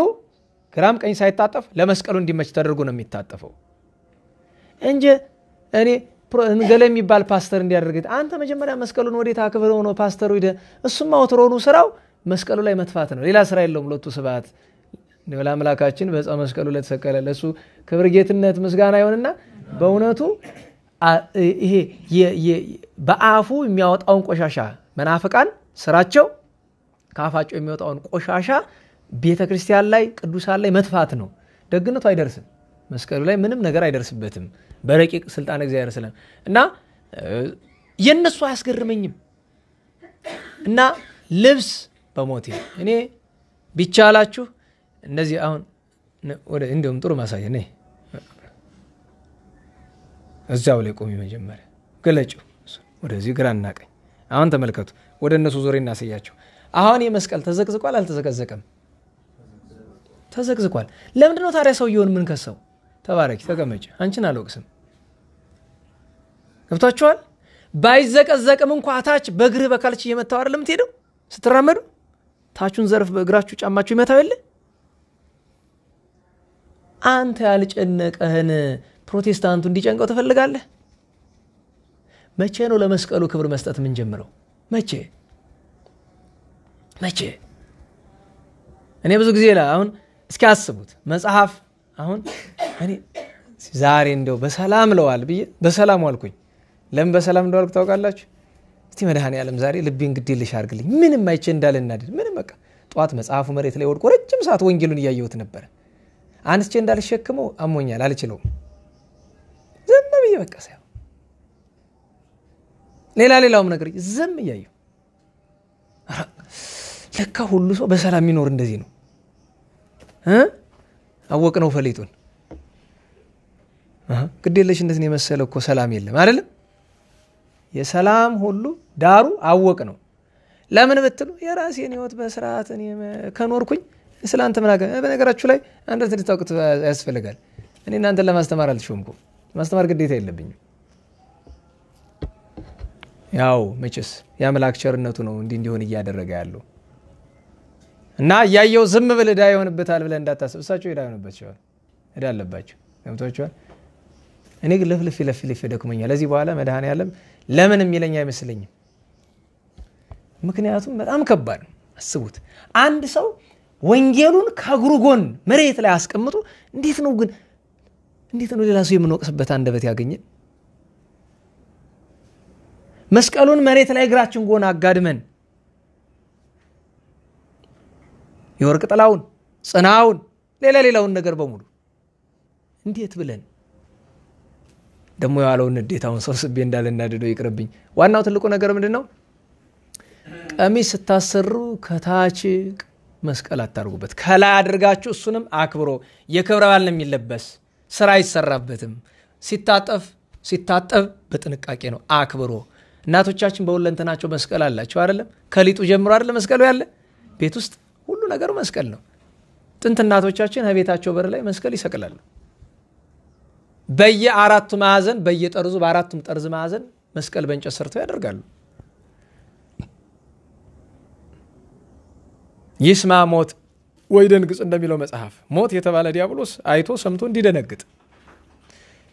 ግራም ቀኝ ሳይታጠፍ ለመስቀሉ እንዲመች ተደርጎ ነው የሚታጠፈው እንጂ እኔ ገለ የሚባል ፓስተር እንዲያደርግ አንተ መጀመሪያ መስቀሉን ወዴት አክብረው ሆኖ ፓስተሩ ሂደ። እሱም አውትሮኑ ስራው መስቀሉ ላይ መትፋት ነው፣ ሌላ ስራ የለውም። ሁለቱ ስብዓት ለአምላካችን በዕፀ መስቀሉ ለተሰቀለ ለእሱ ክብር ጌትነት ምስጋና ይሆንና በእውነቱ ይሄ በአፉ የሚያወጣውን ቆሻሻ መናፍቃን ስራቸው ከአፋቸው የሚወጣውን ቆሻሻ ቤተ ክርስቲያን ላይ ቅዱሳን ላይ መትፋት ነው። ደግነቱ አይደርስም። መስቀሉ ላይ ምንም ነገር አይደርስበትም። በረቂቅ ስልጣን እግዚአብሔር ስለም እና የእነሱ አያስገርመኝም እና ልብስ በሞቴ እኔ ቢቻላችሁ እነዚህ አሁን ወደ እንዲሁም ጥሩ ማሳየ ነ እዛው ላይ ቆሚ። መጀመሪያ ገለጩ ወደዚህ ግራ እናቀኝ አሁን ተመልከቱ፣ ወደ እነሱ ዞሬ እናሳያቸው። አሁን የመስቀል ተዘቅዝቋል አልተዘቀዘቀም? ተዘቅዝቋል። ለምንድ ነው ታዲያ ሰውየውን የምንከሰው? ተባረኪ፣ ተቀመጭ፣ አንችን አልወቅስም። ገብቷችኋል? ባይዘቀዘቅም እንኳ ታች በእግርህ በካልች እየመታው አይደለም የምትሄደው ስትራመዱ ታቹን ዘርፍ በእግራችሁ ጫማችሁ ይመታው የለ አንተ ያልጨነቀህን ፕሮቴስታንቱ እንዲጨንቀው ትፈልጋለህ? መቼ ነው ለመስቀሉ ክብር መስጠት የምንጀምረው? መቼ መቼ? እኔ ብዙ ጊዜ ላይ አሁን እስኪ አስቡት መጽሐፍ አሁን እኔ ዛሬ እንደው በሰላም ለዋል ብዬ በሰላም ዋልኩኝ። ለምን በሰላም እንደዋልኩ ታውቃላችሁ? እስቲ መድኃኔ ዓለም ዛሬ ልቤን ግዴለሽ አድርግልኝ፣ ምንም አይቼ እንዳልናደድ ምንም በቃ ጠዋት መጽሐፉ መሬት ላይ ወድቆ ረጅም ሰዓት ወንጌሉን እያየሁት ነበረ። አንስቼ እንዳልሸክመው አሞኛል፣ አልችለውም። ዝም ብዬ በቃ ሳይሆን ሌላ ሌላውም ነገር ዝም እያየሁ ለካ ሁሉ ሰው በሰላም የሚኖር እንደዚህ ነው። አወቅ ነው ፈሊጡን እንደዚህ የመሰለ እኮ ሰላም የለም አይደለም። የሰላም ሁሉ ዳሩ አወቅ ነው። ለምን ብትሉ የራሴን ህይወት በስርዓት ከኖርኩኝ ስለ አንተ ምናገ በነገራችሁ ላይ አንዳንድ እንድታውቁት ያስፈልጋል። እኔ እናንተን ለማስተማር አልተሾምኩም። ማስተማር ግዴታ የለብኝም። ያው መቼስ የአምላክ ቸርነቱ ነው እንዲህ እንዲሆን እያደረገ ያለው እና እያየው ዝም ብል እዳ ይሆንበታል ብለ እንዳታስብ። እሳቸው ዳ ይሆንበት ሲሆን እዳ አለባቸው። ገብቷችኋል? እኔ ግን ለፍልፍ ለፍልፍ ደክሞኛል። ለዚህ በኋላ ያለም ለምን የሚለኝ አይመስለኝም። ምክንያቱም በጣም ከባድ ነው። አስቡት አንድ ሰው ወንጌሉን ከእግሩ ጎን መሬት ላይ አስቀምጦ እንዴት ነው ግን እንዴት ነው ሌላ ሰው የምንወቅስበት አንደበት ያገኘን? መስቀሉን መሬት ላይ እግራችን ጎን አጋድመን የወርቅ ጥላውን፣ ጽናውን፣ ሌላ ሌላውን ነገር በሙሉ እንዴት ብለን ደግሞ የዋለውን እዴታውን ሰው ስቤ እንዳልናድደው ይቅርብኝ። ዋናው ትልቁ ነገር ምንድን ነው? ቀሚስ ስታሰሩ ከታች መስቀል አታርጉበት። ከላይ አድርጋችሁ እሱንም አክብሮ የክብረ በዓል ነው የሚለበስ ስራ አይሰራበትም። ሲታጠፍ ሲታጠብ በጥንቃቄ ነው አክብሮ። እናቶቻችን በሁለንተናቸው መስቀል አላቸው አይደለም? ከሊጡ ጀምሮ አይደለም መስቀሉ ያለ ቤት ውስጥ ሁሉ ነገሩ መስቀል ነው። ጥንት እናቶቻችን ከቤታቸው በር ላይ መስቀል ይሰቅላሉ። በየአራቱ ማዕዘን በየጠርዙ በአራቱም ጠርዝ ማዕዘን መስቀል በእንጨት ሰርተው ያደርጋሉ። ይስማ ሞት ወይ ደንግጽ እንደሚለው መጽሐፍ ሞት የተባለ ዲያብሎስ አይቶ ሰምቶ እንዲደነግጥ።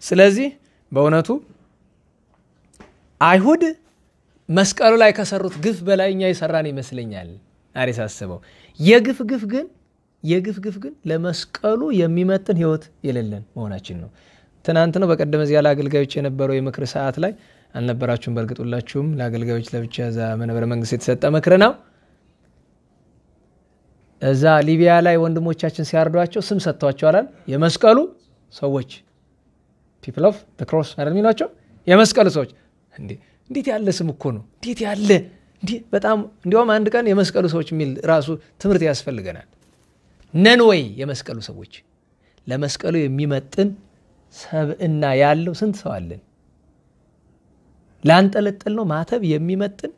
ስለዚህ በእውነቱ አይሁድ መስቀሉ ላይ ከሰሩት ግፍ በላይ እኛ የሰራን ይመስለኛል። አሬ ሳስበው የግፍ ግፍ ግን የግፍ ግፍ ግን ለመስቀሉ የሚመጥን ህይወት የሌለን መሆናችን ነው። ትናንት ነው በቀደም እዚያ ለአገልጋዮች የነበረው የምክር ሰዓት ላይ አልነበራችሁም። በእርግጥ ሁላችሁም ለአገልጋዮች ለብቻ ዛ መንበረ መንግስት የተሰጠ ምክር ነው። እዛ ሊቢያ ላይ ወንድሞቻችን ሲያርዷቸው ስም ሰጥቷቸዋል። የመስቀሉ ሰዎች ፒፕል ኦፍ ክሮስ አይደል የሚሏቸው የመስቀሉ ሰዎች። እንዴት ያለ ስም እኮ ነው! እንዴት ያለ በጣም እንዲሁም አንድ ቀን የመስቀሉ ሰዎች የሚል ራሱ ትምህርት ያስፈልገናል። ነን ወይ የመስቀሉ ሰዎች? ለመስቀሉ የሚመጥን ሰብእና ያለው ስንት ሰው አለን? ላንጠለጠል ነው ማተብ የሚመጥን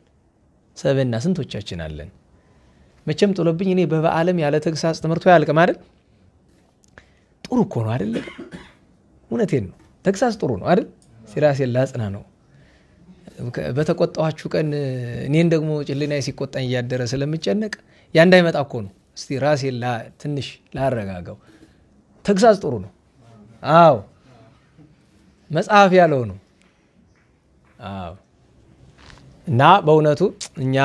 ሰብእና ስንቶቻችን አለን? መቼም ጥሎብኝ እኔ በበዓለም ያለ ተግሳጽ ትምህርቶ አያልቅም አይደል? ጥሩ እኮ ነው አይደል? እውነቴን ነው። ተግሳጽ ጥሩ ነው አይደል? ሲራሴ ላጽና ነው። በተቆጣኋችሁ ቀን እኔን ደግሞ ጭልናዬ ሲቆጣኝ እያደረ ስለምጨነቅ ያ እንዳይመጣ እኮ ነው። እስቲ ራሴ ትንሽ ላረጋጋው። ተግሳጽ ጥሩ ነው። አዎ መጽሐፍ ያለው ነው። አዎ እና በእውነቱ እኛ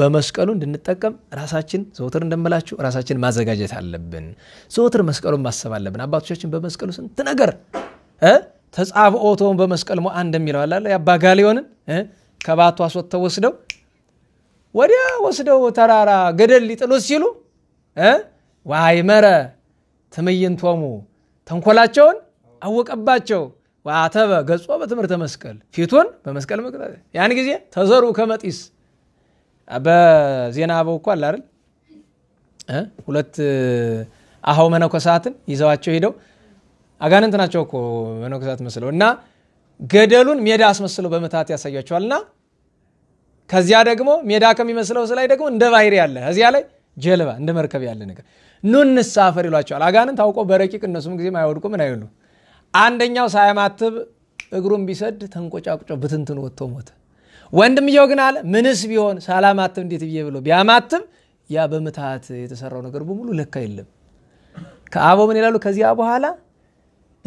በመስቀሉ እንድንጠቀም ራሳችን ዘወትር እንደምላችሁ ራሳችን ማዘጋጀት አለብን። ዘወትር መስቀሉን ማሰብ አለብን። አባቶቻችን በመስቀሉ ስንት ነገር ተጻብኦቶን በመስቀል ሞ እንደሚለው አላለ የአባ ጋሊዮንን ከባቱ አስወጥተው ወስደው ወዲያ ወስደው ተራራ ገደል ሊጥሉት ሲሉ ዋይ መረ ትምይንቶሙ ተንኮላቸውን አወቀባቸው። ወአተበ ገጾ በትምህርተ መስቀል ፊቱን በመስቀል መቅጣት ያን ጊዜ ተዘሩ ከመጢስ በዜና አበው እኮ አለ አይደል ሁለት አሀው መነኮሳትን ይዘዋቸው ሄደው አጋንንት ናቸው እኮ መነኮሳት መስለው እና ገደሉን ሜዳ አስመስለው በመታት ያሳያቸዋልና ከዚያ ደግሞ ሜዳ ከሚመስለው ስላይ ደግሞ እንደ ባህር ያለ እዚያ ላይ ጀልባ እንደ መርከብ ያለ ነገር ኑ እንሳፈር ይሏቸዋል አጋንንት አውቆ በረቂቅ እነሱም ጊዜ አይወድቁ ምን አይሉ አንደኛው ሳያማትብ እግሩን ቢሰድ ተንቆጫቁጮ ብትንትን ወጥቶ ሞተ። ወንድምየው ግን አለ ምንስ ቢሆን ሳላማትብ እንዴት ብዬ ብሎ ቢያማትብ ያ በምትሃት የተሰራው ነገር በሙሉ ለካ የለም። ከአቦ ምን ይላሉ? ከዚያ በኋላ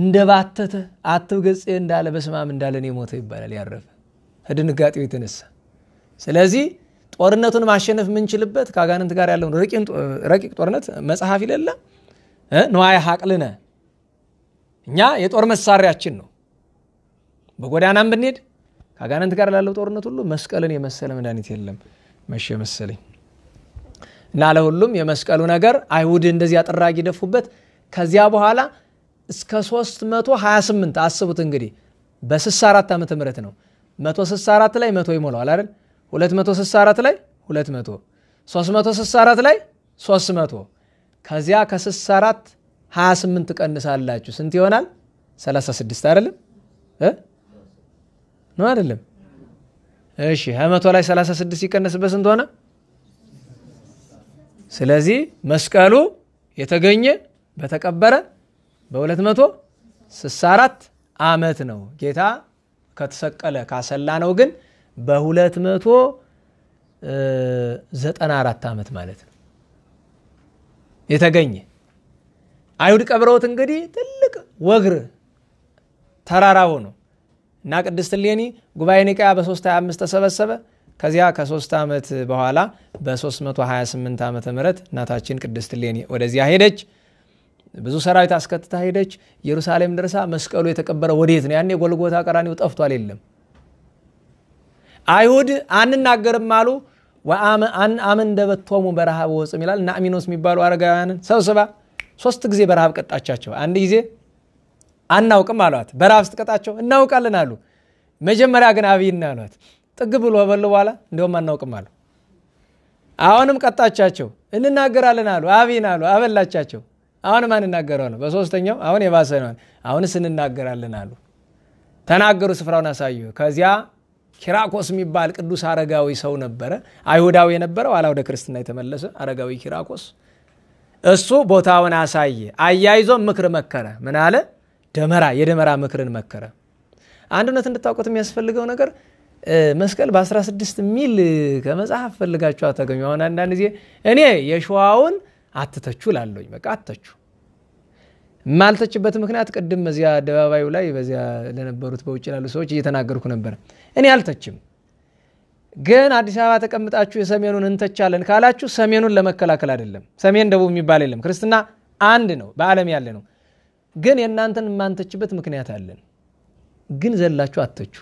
እንደባተተ አትብ ገጽ እንዳለ በስማም እንዳለ እኔ ሞተ ይባላል። ያረፈ ከድንጋጤው የተነሳ ስለዚህ ጦርነቱን ማሸነፍ የምንችልበት ከአጋንንት ጋር ያለውን ረቂቅ ጦርነት መጽሐፍ ይለለ ነዋይ ሀቅልነ እኛ የጦር መሳሪያችን ነው። በጎዳናም ብንሄድ ከአጋንንት ጋር ላለው ጦርነት ሁሉ መስቀልን የመሰለ መድኃኒት የለም። መቼ መሰለኝ እና ለሁሉም የመስቀሉ ነገር አይሁድ እንደዚህ አጥራጊ ደፉበት። ከዚያ በኋላ እስከ 328 አስቡት እንግዲህ በ64 ዓመተ ምህረት ነው 164 ላይ መቶ ይሞላዋል አይደል? 264 ላይ 200 364 ላይ 300 ከዚያ ከ64 28 ቀንሳላችሁ ስንት ይሆናል? 36 አይደለም ነው አይደለም? እሺ 100 ላይ 36 ሲቀነስ በስንት ሆነ? ስለዚህ መስቀሉ የተገኘ በተቀበረ በ264 ዓመት ነው። ጌታ ከተሰቀለ ካሰላ ነው ግን በ294 ዓመት ማለት ነው የተገኘ አይሁድ ቀብረውት እንግዲህ ትልቅ ወግር ተራራ ሆኖ እና ቅድስት ሌኒ ጉባኤ ኒቃያ በ325 ተሰበሰበ። ከዚያ ከሶስት ዓመት በኋላ በ328 ዓ ም እናታችን ቅድስት ሌኒ ወደዚያ ሄደች። ብዙ ሰራዊት አስከትታ ሄደች። ኢየሩሳሌም ደርሳ መስቀሉ የተቀበረ ወዴት ነው? ያኔ ጎልጎታ ቀራኒው ጠፍቷል፣ የለም። አይሁድ አንናገርም አሉ። አምን እንደበቶሙ በረሃብ ወፅም ይላል እና አሚኖስ የሚባሉ አረጋውያንን ሰብስባ ሶስት ጊዜ በረሃብ ቀጣቻቸው። አንድ ጊዜ አናውቅም አሏት። በረሃብ ስትቀጣቸው እናውቃለን አሉ። መጀመሪያ ግን አብይን አሏት። ጥግ ብሎ በሉ በኋላ እንደውም አናውቅም አሉ። አሁንም ቀጣቻቸው። እንናገራለን አሉ። አብይን አሉ። አበላቻቸው። አሁንም አንናገረው ነው። በሶስተኛው አሁን የባሰ ነው። አሁንስ እንናገራለን አሉ። ተናገሩ። ስፍራውን አሳዩ። ከዚያ ኪራቆስ የሚባል ቅዱስ አረጋዊ ሰው ነበረ። አይሁዳዊ የነበረ ኋላ ወደ ክርስትና የተመለሰ አረጋዊ ኪራቆስ እሱ ቦታውን አሳየ። አያይዞ ምክር መከረ። ምን አለ? ደመራ የደመራ ምክርን መከረ። አንድነት እንድታውቁት የሚያስፈልገው ነገር መስቀል በ16 ሚል ከመጽሐፍ ፈልጋችሁ አታገኙ። አሁን አንዳንድ ጊዜ እኔ የሸዋውን አትተቹ ላለኝ በቃ አትተቹ። ማልተችበት ምክንያት ቅድም በዚያ አደባባዩ ላይ በዚያ ለነበሩት በውጭ ላሉ ሰዎች እየተናገርኩ ነበር። እኔ አልተችም። ግን አዲስ አበባ ተቀምጣችሁ የሰሜኑን እንተቻለን ካላችሁ ሰሜኑን ለመከላከል አይደለም። ሰሜን ደቡብ የሚባል የለም። ክርስትና አንድ ነው፣ በዓለም ያለ ነው። ግን የእናንተን የማንተችበት ምክንያት አለን። ግን ዘላችሁ አተቹ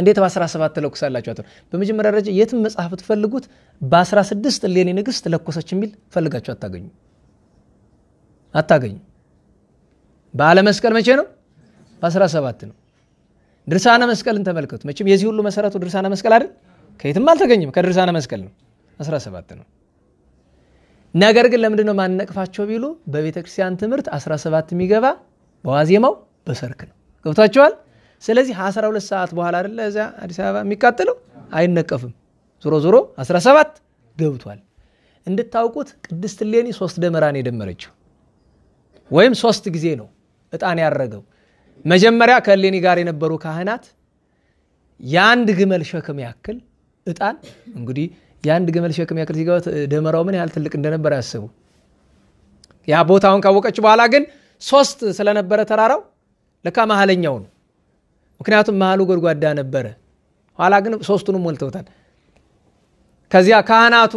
እንዴት በ17 ለኩሳላችሁ? አቶ በመጀመሪያ ደረጃ የትም መጽሐፍ ትፈልጉት በ16 እሌኒ ንግስት ለኮሰች የሚል ፈልጋችሁ አታገኙ አታገኙ። በዓለ መስቀል መቼ ነው? በ17 ነው። ድርሳነ መስቀልን ተመልከቱ። መቼም የዚህ ሁሉ መሰረቱ ድርሳነ መስቀል አይደል? ከየትም አልተገኘም፣ ከድርሳነ መስቀል ነው። 17 ነው። ነገር ግን ለምንድን ነው ማንነቅፋቸው ቢሉ በቤተ ክርስቲያን ትምህርት 17 የሚገባ በዋዜማው በሰርክ ነው። ገብቷቸዋል። ስለዚህ 12 ሰዓት በኋላ አይደለ እዚያ አዲስ አበባ የሚቃጠለው አይነቀፍም። ዞሮ ዞሮ 17 ገብቷል። እንድታውቁት ቅድስት እሌኒ ሶስት ደመራን የደመረችው፣ ወይም ሶስት ጊዜ ነው እጣን ያረገው። መጀመሪያ ከሌኒ ጋር የነበሩ ካህናት የአንድ ግመል ሸክም ያክል እጣን እንግዲህ የአንድ ግመል ሸክም ያክል ሲገባ ደመራው ምን ያህል ትልቅ እንደነበር ያስቡ። ያ ቦታውን ካወቀች በኋላ ግን ሶስት ስለነበረ ተራራው ለካ መሀለኛው ነው። ምክንያቱም መሀሉ ጎድጓዳ ነበረ። ኋላ ግን ሶስቱንም ሞልተውታል። ከዚያ ካህናቱ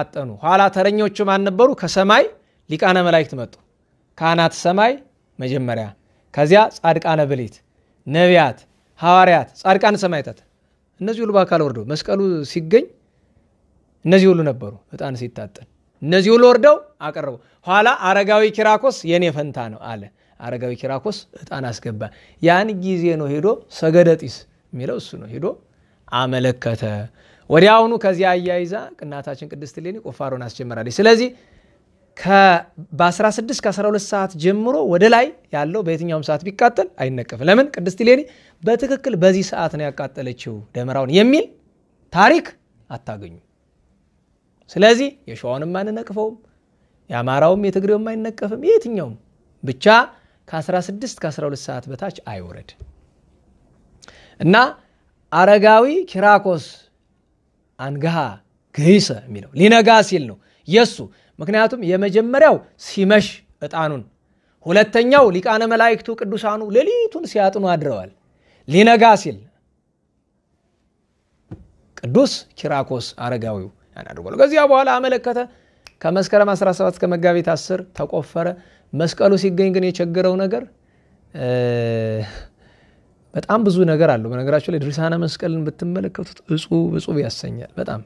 አጠኑ። ኋላ ተረኞቹ ማን ነበሩ? ከሰማይ ሊቃነ መላይክት መጡ። ካህናት ሰማይ መጀመሪያ ከዚያ ጻድቃነ ብሌት፣ ነቢያት፣ ሐዋርያት፣ ጻድቃን ሰማይታት እነዚህ ሁሉ በአካል ወርደው መስቀሉ ሲገኝ እነዚህ ሁሉ ነበሩ። እጣን ሲታጠን እነዚህ ሁሉ ወርደው አቀረቡ። ኋላ አረጋዊ ኪራኮስ የኔ ፈንታ ነው አለ። አረጋዊ ኪራኮስ እጣን አስገባ። ያን ጊዜ ነው ሄዶ ሰገደ ጢስ የሚለው እሱ ነው። ሄዶ አመለከተ። ወዲያውኑ ከዚያ አያይዛ እናታችን ቅድስት እሌኒ ቁፋሮን አስጀምራለች። ስለዚህ በ16 ከ12 ሰዓት ጀምሮ ወደ ላይ ያለው በየትኛውም ሰዓት ቢቃጠል አይነቀፍም። ለምን ቅድስት እሌኒ በትክክል በዚህ ሰዓት ነው ያቃጠለችው ደመራውን የሚል ታሪክ አታገኙ። ስለዚህ የሸዋውንም አንነቅፈውም፣ የአማራውም የትግሬውም አይነቀፍም። የትኛውም ብቻ ከ16 ከ12 ሰዓት በታች አይውረድ እና አረጋዊ ኪራኮስ አንግሃ ገይሰ የሚለው ሊነጋ ሲል ነው የእሱ ምክንያቱም የመጀመሪያው ሲመሽ እጣኑን ሁለተኛው ሊቃነ መላእክቱ ቅዱሳኑ ሌሊቱን ሲያጥኑ አድረዋል። ሊነጋ ሲል ቅዱስ ኪራኮስ አረጋዊው ያን ከዚያ በኋላ አመለከተ። ከመስከረም 17 እስከ መጋቢት 10 ተቆፈረ። መስቀሉ ሲገኝ ግን የቸገረው ነገር በጣም ብዙ ነገር አለው። በነገራቸው ላይ ድርሳነ መስቀልን ብትመለከቱት እጹብ እጹብ ያሰኛል በጣም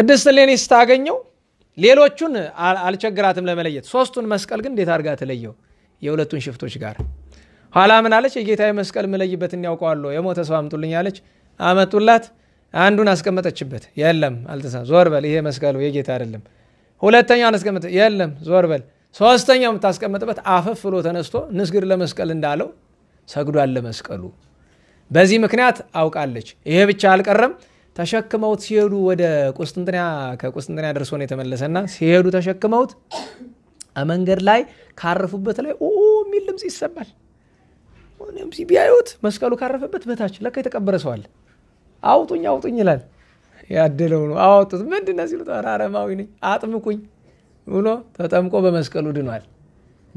ቅድስት እሌኒ ስታገኘው ሌሎቹን አልቸግራትም ለመለየት። ሶስቱን መስቀል ግን እንዴት አድርጋ ተለየው? የሁለቱን ሽፍቶች ጋር ኋላ ምን አለች? የጌታ መስቀል ምለይበት እንያውቀዋለ የሞተ ሰው አምጡልኝ አለች። አመጡላት። አንዱን አስቀመጠችበት። የለም አልተሳ ዞር በል ይሄ መስቀሉ የጌታ አይደለም። ሁለተኛውን አስቀመጠ። የለም ዞር በል። ሶስተኛው የምታስቀመጥበት አፈፍ ብሎ ተነስቶ ንስግድ ለመስቀል እንዳለው ሰግዷል ለመስቀሉ። በዚህ ምክንያት አውቃለች። ይሄ ብቻ አልቀረም። ተሸክመውት ሲሄዱ ወደ ቁስጥንጥንያ ከቁስጥንጥንያ ደርሶ ነው የተመለሰና ሲሄዱ ተሸክመውት መንገድ ላይ ካረፉበት ላይ የሚል ድምፅ ይሰማል። ቢያዩት መስቀሉ ካረፈበት በታች ለካ የተቀበረ ሰው አውጡኝ አውጡኝ ይላል። ያደለው ነው። አወጡት። ምንድነ ሲሉ ተራረማዊ ነኝ አጥምቁኝ ብሎ ተጠምቆ በመስቀሉ ድኗል።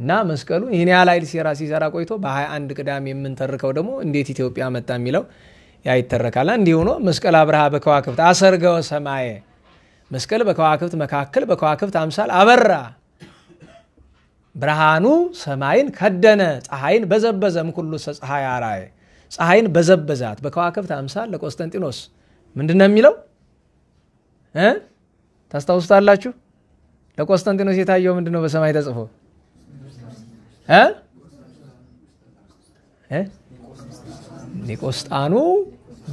እና መስቀሉ ይህን ያህል ኃይል ሲራ ሲሰራ ቆይቶ በ21 ቅዳሜ የምንተርከው ደግሞ እንዴት ኢትዮጵያ መጣ የሚለው ያ ይተረካል። እንዲሁ ሆኖ መስቀል አብርሃ በከዋክብት አሰርገው ሰማየ መስቀል በከዋክብት መካከል በከዋክብት አምሳል አበራ። ብርሃኑ ሰማይን ከደነ፣ ፀሐይን በዘበዘ። እምኩሉ ፀሐይ አራየ ፀሐይን በዘበዛት በከዋክብት አምሳል ለቆስጠንጢኖስ ምንድን ነው የሚለው ታስታውስታላችሁ? ለቆስጠንጢኖስ የታየው ምንድን ነው? በሰማይ ተጽፎ ኒቆስጣኑ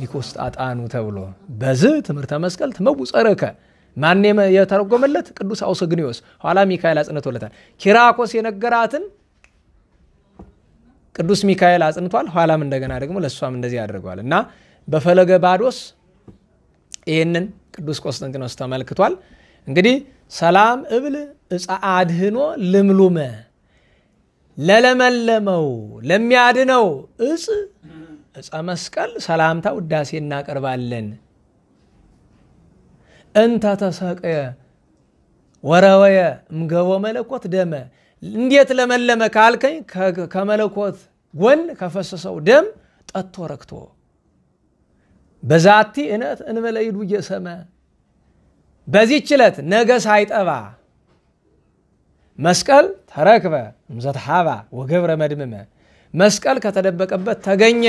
ሊኮስጥ አጣኑ ተብሎ በዝህ ትምህርተ መስቀል ጸረከ ማን የተረጎመለት ቅዱስ አውሰግኒዎስ ኋላ ሚካኤል አጽንቶለታል። ኪራኮስ የነገራትን ቅዱስ ሚካኤል አጽንቷል። ኋላም እንደገና ደግሞ ለእሷም እንደዚህ ያደርገዋል እና በፈለገ ባዶስ ይህንን ቅዱስ ቆስጠንጢኖስ ተመልክቷል። እንግዲህ ሰላም እብል እፃ አድህኖ ልምሉመ ለለመለመው ለሚያድነው እጽ ዕፀ መስቀል ሰላምታ ውዳሴ እናቀርባለን። እንተ ተሰቅየ ወረወየ እምገቦ መለኮት ደመ እንዴት ለመለመ ካልከኝ ከመለኮት ጎን ከፈሰሰው ደም ጠጥቶ ረክቶ በዛቲ እነት እንበለይዱ እየሰመ በዚህ ችለት ነገ ሳይጠባ መስቀል ተረክበ እምዘትሃባ ወገብረ መድምመ መስቀል ከተደበቀበት ተገኘ፣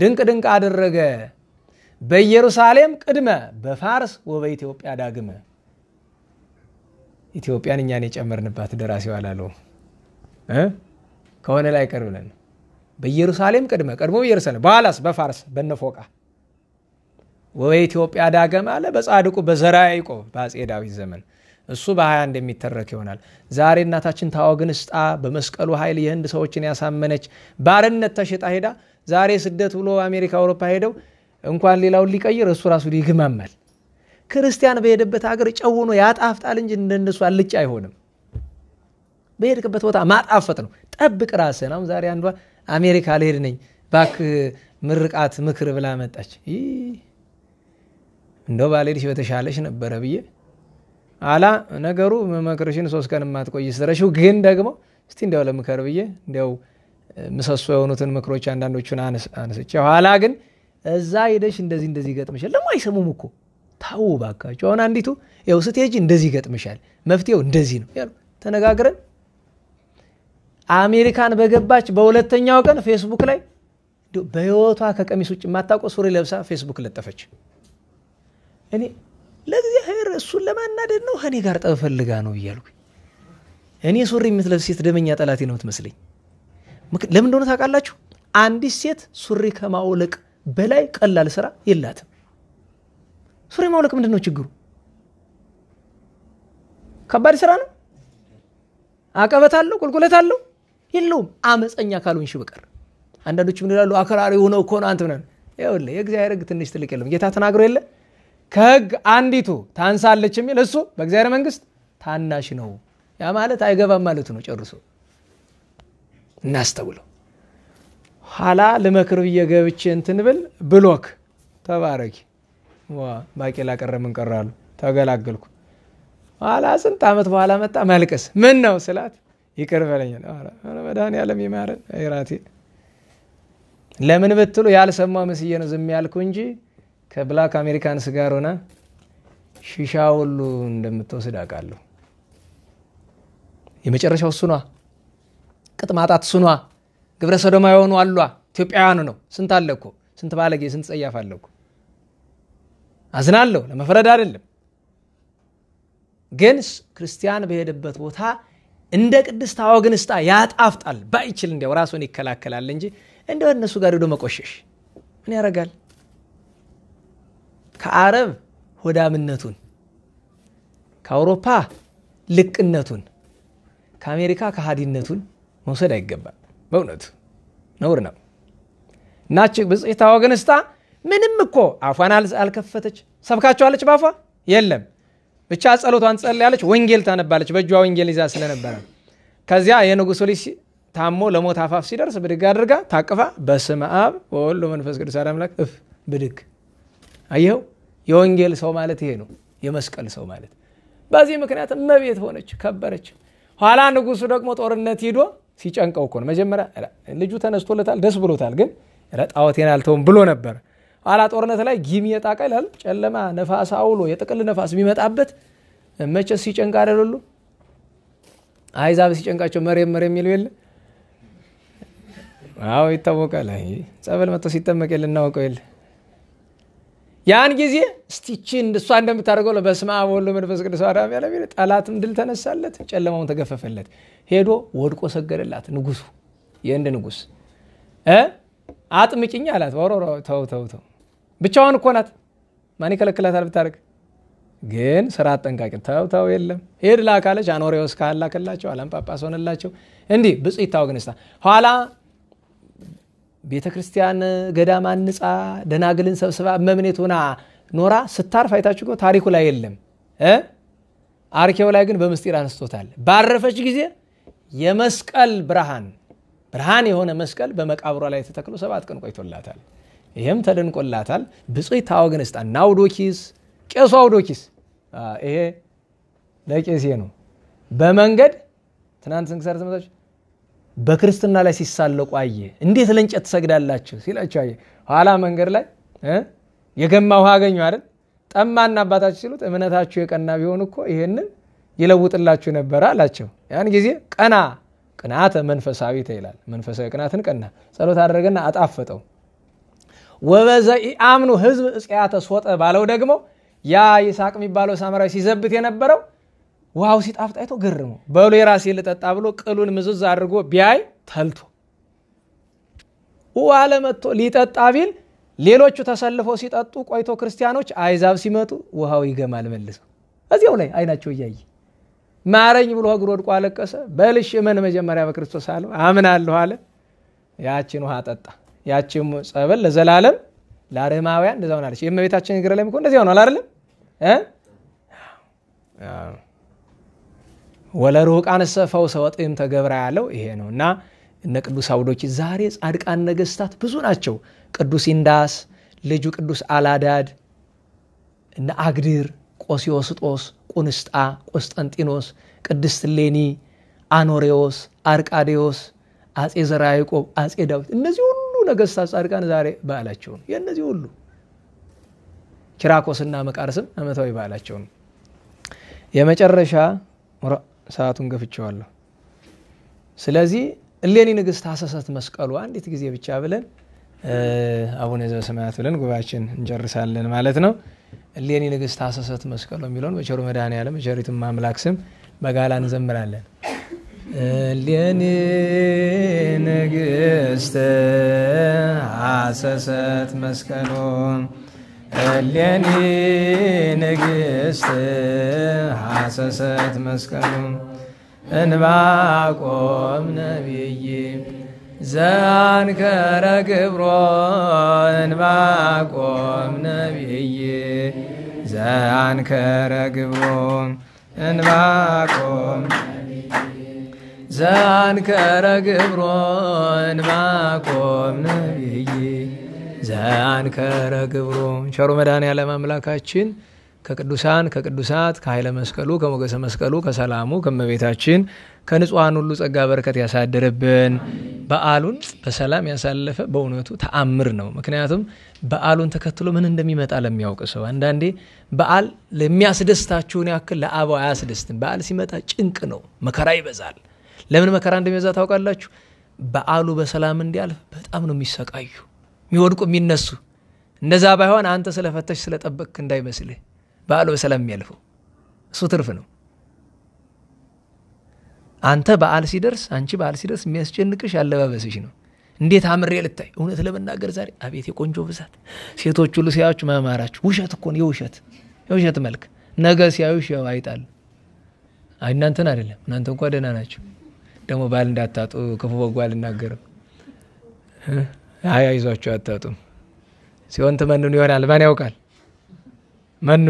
ድንቅ ድንቅ አደረገ። በኢየሩሳሌም ቅድመ በፋርስ ወበኢትዮጵያ ዳግመ ኢትዮጵያን እኛን የጨመርንባት ደራሲ አላለውም ከሆነ ላይ ቀርብለን በኢየሩሳሌም ቅድመ ቀድሞ ኢየሩሳሌም በኋላስ በፋርስ በነፎቃ ወበኢትዮጵያ ዳገም አለ በጻድቁ በዘራ ያዕቆብ በአፄ ዳዊት ዘመን እሱ በሀያ እንደሚተረክ ይሆናል። ዛሬ እናታችን ታወግንስጣ ስጣ በመስቀሉ ኃይል የህንድ ሰዎችን ያሳመነች ባርነት ተሽጣ ሄዳ ዛሬ ስደት ብሎ አሜሪካ፣ አውሮፓ ሄደው እንኳን ሌላውን ሊቀይር እሱ ራሱ ሊግማማል ክርስቲያን በሄደበት ሀገር ጨውኖ ያጣፍጣል እንጂ እንደነሱ አልጭ አይሆንም። በሄድክበት ቦታ ማጣፈጥ ነው። ጠብቅ ራስህን። አሁን ዛሬ አንዷ አሜሪካ ልሄድ ነኝ ባክ ምርቃት ምክር ብላ መጣች። እንደው ባልሄድሽ በተሻለሽ ነበረ ብዬ አላ ነገሩ መመክርሽን ሶስት ቀን ማትቆይ ስረሽው ግን ደግሞ እስቲ እንዲያው ለምከር ብዬ እንዲያው ምሰሶ የሆኑትን ምክሮች አንዳንዶቹን አነስቼ ኋላ ግን እዛ ሄደሽ እንደዚህ እንደዚህ ይገጥምሻል ደግሞ አይሰሙም እኮ ታው ባካቸው። አሁን አንዲቱ ያው ስትሄጂ እንደዚህ ይገጥምሻል፣ መፍትሄው እንደዚህ ነው ያሉ ተነጋግረን አሜሪካን በገባች በሁለተኛው ቀን ፌስቡክ ላይ በህይወቷ ከቀሚስ ውጭ የማታውቀው ሱሪ ለብሳ ፌስቡክ ለጠፈች እኔ ለእግዚአብሔር እሱን ለማናደድ ነው ከኔ ጋር ጠፈልጋ ነው እያልኩ እኔ ሱሪ የምትለብስ ሴት ደመኛ ጠላቴ ነው ትመስለኝ። ለምን እንደሆነ ታውቃላችሁ? አንዲት ሴት ሱሪ ከማውለቅ በላይ ቀላል ስራ የላትም። ሱሪ ማውለቅ ምንድን ነው ችግሩ? ከባድ ስራ ነው። አቀበት አለው፣ ቁልቁለት አለው የለውም። አመፀኛ ካልሆንሽ በቀር አንዳንዶች ምን ይላሉ? አክራሪ ሆነው እኮ ነው አንተ ምናምን። የእግዚአብሔር ሕግ ትንሽ ትልቅ የለም። ጌታ ተናግሮ የለም? ከህግ አንዲቱ ታንሳለች የሚል እሱ በእግዚአብሔር መንግስት ታናሽ ነው። ያ ማለት አይገባም ማለቱ ነው። ጨርሶ እናስተውለው። ኋላ ልመክር ብዬ ገብቼ እንትን ብል ብሎክ ተባረኪ፣ ባቄላ ቀረ ምን ቀረ ተገላገልኩ። ኋላ ስንት ዓመት በኋላ መጣ መልቀስ፣ ምን ነው ስላት ይቅር በለኛል። መድኃኒዓለም ይማረን። ራቴ ለምን ብትሉ ያልሰማ መስዬ ነው ዝም ያልኩ እንጂ ከብላክ አሜሪካንስ ጋር ሆነ ሽሻ ሁሉ እንደምትወስድ አውቃለሁ። የመጨረሻው ሱኗ ቅጥ ማጣት ሱኗ ግብረ ሰዶማ የሆኑ አሏ ኢትዮጵያውያኑ ነው። ስንት አለ እኮ ስንት ባለጌ ስንት ጸያፍ አለ እኮ። አዝናለሁ፣ ለመፍረድ አይደለም። ግን ክርስቲያን በሄደበት ቦታ እንደ ቅድስት አወግንስጣ ያጣፍጣል። ባይችል እንዲያው ራሱን ይከላከላል እንጂ እንዲያው እነሱ ጋር ሄዶ መቆሸሽ ምን ያደርጋል? ከአረብ ሆዳምነቱን፣ ከአውሮፓ ልቅነቱን፣ ከአሜሪካ ከሃዲነቱን መውሰድ አይገባም። በእውነቱ ነውር ነው። እናች ብጽዕታ ወገንስታ ምንም እኮ አፏን አልከፈተች። ሰብካቸዋለች በአፏ የለም። ብቻ ጸሎቷን ያለች ወንጌል ታነባለች። በእጇ ወንጌል ይዛ ስለነበረ ከዚያ የንጉሱ ልጅ ታሞ ለሞት አፋፍ ሲደርስ ብድግ አድርጋ ታቅፋ በስመ አብ ወወልድ መንፈስ ቅዱስ አሐዱ አምላክ እፍ ብድግ አየው። የወንጌል ሰው ማለት ይሄ ነው፣ የመስቀል ሰው ማለት። በዚህ ምክንያት እመቤት ሆነች፣ ከበረች። ኋላ ንጉሱ ደግሞ ጦርነት ሂዶ ሲጨንቀው እኮ ነው መጀመሪያ ልጁ ተነስቶለታል፣ ደስ ብሎታል። ግን ረጣወቴን አልተውም ብሎ ነበር። ኋላ ጦርነት ላይ ጊም የጣቃ ይላል ጨለማ ነፋስ አውሎ የጥቅል ነፋስ የሚመጣበት መቼስ ሲጨንቅ አይደሉ አይዛብ ሲጨንቃቸው መሬም መሬም የሚለው የለ አዎ ይታወቃል። ጸበል መጥቶ ሲጠመቅ የለ የለ ያን ጊዜ ስቲቺ እንድሷ እንደምታደርገው በስመ አብ ወወልድ ወመንፈስ ቅዱስ አራም አሜን ያለ ጠላትም ድል ተነሳለት፣ ጨለማውን ተገፈፈለት። ሄዶ ወድቆ ሰገደላት። ንጉሱ የእንድ ንጉስ አጥምቂኝ አላት። ወሮሮ ተው ተው ተው፣ ብቻዋን እኮ ናት። ማን ይከለክላታል? ብታደርግ ግን ስራ አጠንቃቂ ተው ተው፣ የለም ሄድ ላካለች። አኖሬዎስ ካህን ላከላቸው፣ አለም ጳጳስ ሆነላቸው። እንዲህ ብፁዕ ይታወግንስታ ኋላ ቤተ ክርስቲያን ገዳማ ንጻ ደናግልን ሰብስባ መምኔት ሆና ኖራ ስታርፍ አይታችሁ እኮ ታሪኩ ላይ የለም። አርኬው ላይ ግን በምስጢር አንስቶታል። ባረፈች ጊዜ የመስቀል ብርሃን ብርሃን የሆነ መስቀል በመቃብሯ ላይ ተተክሎ ሰባት ቀን ቆይቶላታል። ይህም ተደንቆላታል። ብጽይ ታወግንስጣ እና አውዶኪስ ቄሱ አውዶኪስ ይሄ ለቄሴ ነው። በመንገድ ትናንት ስንክሰር ትመጣች በክርስትና ላይ ሲሳለቁ አየ። እንዴት ለእንጨት ትሰግዳላችሁ ሲላቸው አየ። ኋላ መንገድ ላይ የገማ ውሃ አገኙ አይደል? ጠማና አባታችሁ ሲሉት እምነታችሁ የቀና ቢሆን እኮ ይህንን ይለውጥላችሁ ነበረ አላቸው። ያን ጊዜ ቀና ቅናተ መንፈሳዊ ተይላል መንፈሳዊ ቅናትን ቀና ጸሎት አደረገና አጣፈጠው። ወበዘ አምኑ ህዝብ እጽያተ እስቀያተስወጠ ባለው ደግሞ ያ ይስሐቅ የሚባለው ሳምራዊ ሲዘብት የነበረው ውሃው ሲጣፍጥ አይቶ ገረመው። በሉ የራሴ ልጠጣ ብሎ ቅሉን ምዝዝ አድርጎ ቢያይ ተልቶ ውሃ ለመጥቶ ሊጠጣ ቢል ሌሎቹ ተሰልፈው ሲጠጡ ቆይቶ ክርስቲያኖች አይዛብ ሲመጡ ውሃው ይገማል መልሰው እዚያው ላይ አይናቸው እያየ ማረኝ ብሎ እግር ወድቆ አለቀሰ። በልሽ እመን መጀመሪያ በክርስቶስ አለው አምናለሁ አለ። ያችን ውሃ ጠጣ። ያችን ጸበል ለዘላለም ለአረማውያን እንደዛውን አለች። የእመቤታችን እግር ላይ እንደዚያው ነው አላለም ወለሩቃን ሰፈው ሰወጥም ተገብራ ያለው ይሄ ነው እና እነ ቅዱስ አውዶች ዛሬ ጻድቃን ነገስታት ብዙ ናቸው። ቅዱስ ኢንዳስ ልጁ ቅዱስ አላዳድ እነ አግድር፣ ቆሲዮስጦስ፣ ቁንስጣ፣ ቆስጠንጢኖስ፣ ቅድስት ሌኒ፣ አኖሬዎስ፣ አርቃዴዎስ፣ አጼ ዘራ ያዕቆብ፣ አጼ ዳዊት እነዚህ ሁሉ ነገስታት ጻድቃን ዛሬ በዓላቸው ነው። የእነዚህ ሁሉ ኪራኮስና መቃርስም ዓመታዊ በዓላቸው ነው። የመጨረሻ ሰዓቱን ገፍቼዋለሁ። ስለዚህ እሌኒ ንግሥት አሰሰት መስቀሉ አንዲት ጊዜ ብቻ ብለን አቡነ ዘበሰማያት ብለን ጉባኤያችን እንጨርሳለን ማለት ነው። እሌኒ ንግሥት ሀሰሰት መስቀሉ የሚለውን በቸሩ መድኃኔዓለም በቸሪቱ አምላክ ስም በጋላ እንዘምራለን። እሌኒ ንግሥት ሀሰሰት መስቀሉን እሌኒ ንግሥት ሐሰሰት መስቀሉ እንባቆም ነቢይ ዘአንከረ ግብሮ እንባቆም ነቢይ ዘአንከረ ግብሮ እንባቆም ዘአንከረ ግብሮ እንባቆም ነቢይ ዘአንከረ ግብሮ ቸሩ መድኃኔዓለም አምላካችን ከቅዱሳን ከቅዱሳት ከኃይለ መስቀሉ ከሞገሰ መስቀሉ ከሰላሙ ከመቤታችን ከንጹሐን ሁሉ ጸጋ በረከት ያሳደረብን በዓሉን በሰላም ያሳለፈ በእውነቱ ተአምር ነው። ምክንያቱም በዓሉን ተከትሎ ምን እንደሚመጣ ለሚያውቅ ሰው አንዳንዴ በዓል ለሚያስደስታችሁን ያክል ለአበው አያስደስትም። በዓል ሲመጣ ጭንቅ ነው፣ መከራ ይበዛል። ለምን መከራ እንደሚበዛ ታውቃላችሁ? በዓሉ በሰላም እንዲያልፍ በጣም ነው የሚሰቃዩ የሚወድቁ የሚነሱ። እንደዛ ባይሆን አንተ ስለፈተሽ ስለጠበቅክ እንዳይመስልህ በዓል በሰላም የሚያልፈው እሱ ትርፍ ነው። አንተ በዓል ሲደርስ አንቺ በዓል ሲደርስ የሚያስጨንቅሽ አለባበስሽ ነው። እንዴት አምሬ ልታይ። እውነት ለመናገር ዛሬ አቤት የቆንጆ ብዛት! ሴቶች ሁሉ ሲያዩች ማማራችሁ። ውሸት እኮ የውሸት የውሸት መልክ ነገ ሲያዩሽ ያው አይጣል። እናንተን አይደለም፣ እናንተ እንኳ ደህና ናቸው። ደግሞ ባል እንዳታጡ ክፉ በጎ አልናገርም። አያ ይዟችሁ አታጡም። ሲሆን ትመንኑ ይሆናል። ማን ያውቃል? መንኑ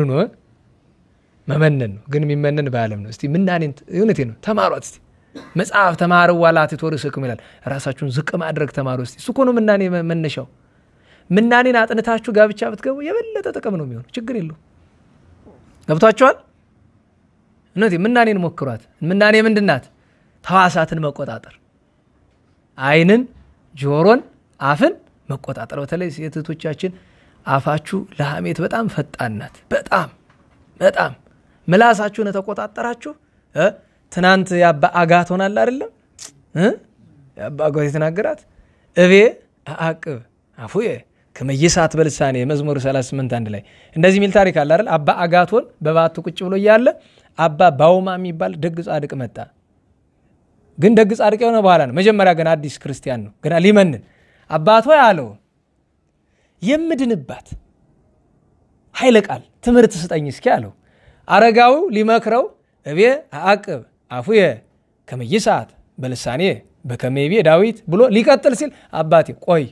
መመነን ነው፣ ግን የሚመነን በዓለም ነው። እስቲ ምናኔ እውነቴ ነው። ተማሯት እስቲ መጽሐፍ ተማሩ ዋላ ስክም ይላል። ራሳችሁን ዝቅ ማድረግ ተማሩ እስቲ። እሱ እኮ ነው ምናኔ መነሻው። ምናኔን አጥንታችሁ ጋብቻ ብትገቡ የበለጠ ጥቅም ነው የሚሆነው። ችግር የለው ገብቷችኋል? እውነቴ ምናኔን ሞክሯት። ምናኔ ምንድናት? ተዋሳትን መቆጣጠር አይንን፣ ጆሮን አፍን መቆጣጠር። በተለይ ሴት አፋችሁ ለሐሜት በጣም ፈጣን ናት። በጣም በጣም ምላሳችሁን የተቆጣጠራችሁ ትናንት የአባ አጋት ሆናል አይደለም የአባ አጋት የተናገራት እቤ አቅብ አፉየ ከመይሳት በልሳኔ መዝሙር 38 አንድ ላይ እንደዚህ የሚል ታሪክ አለ አይደል? አባ አጋቶን በባቱ ቁጭ ብሎ እያለ አባ ባውማ የሚባል ደግ ጻድቅ መጣ። ግን ደግ ጻድቅ የሆነ በኋላ ነው። መጀመሪያ ገና አዲስ ክርስቲያን ነው፣ ገና ሊመንን አባቶ ያለው የምድንባት ኃይለ ቃል ትምህርት ስጠኝ እስኪ አለው። አረጋው ሊመክረው እቤ አቅብ አፉየ ከመይ ሰዓት በልሳኔ በከመቤ ዳዊት ብሎ ሊቀጥል ሲል አባቴ ቆይ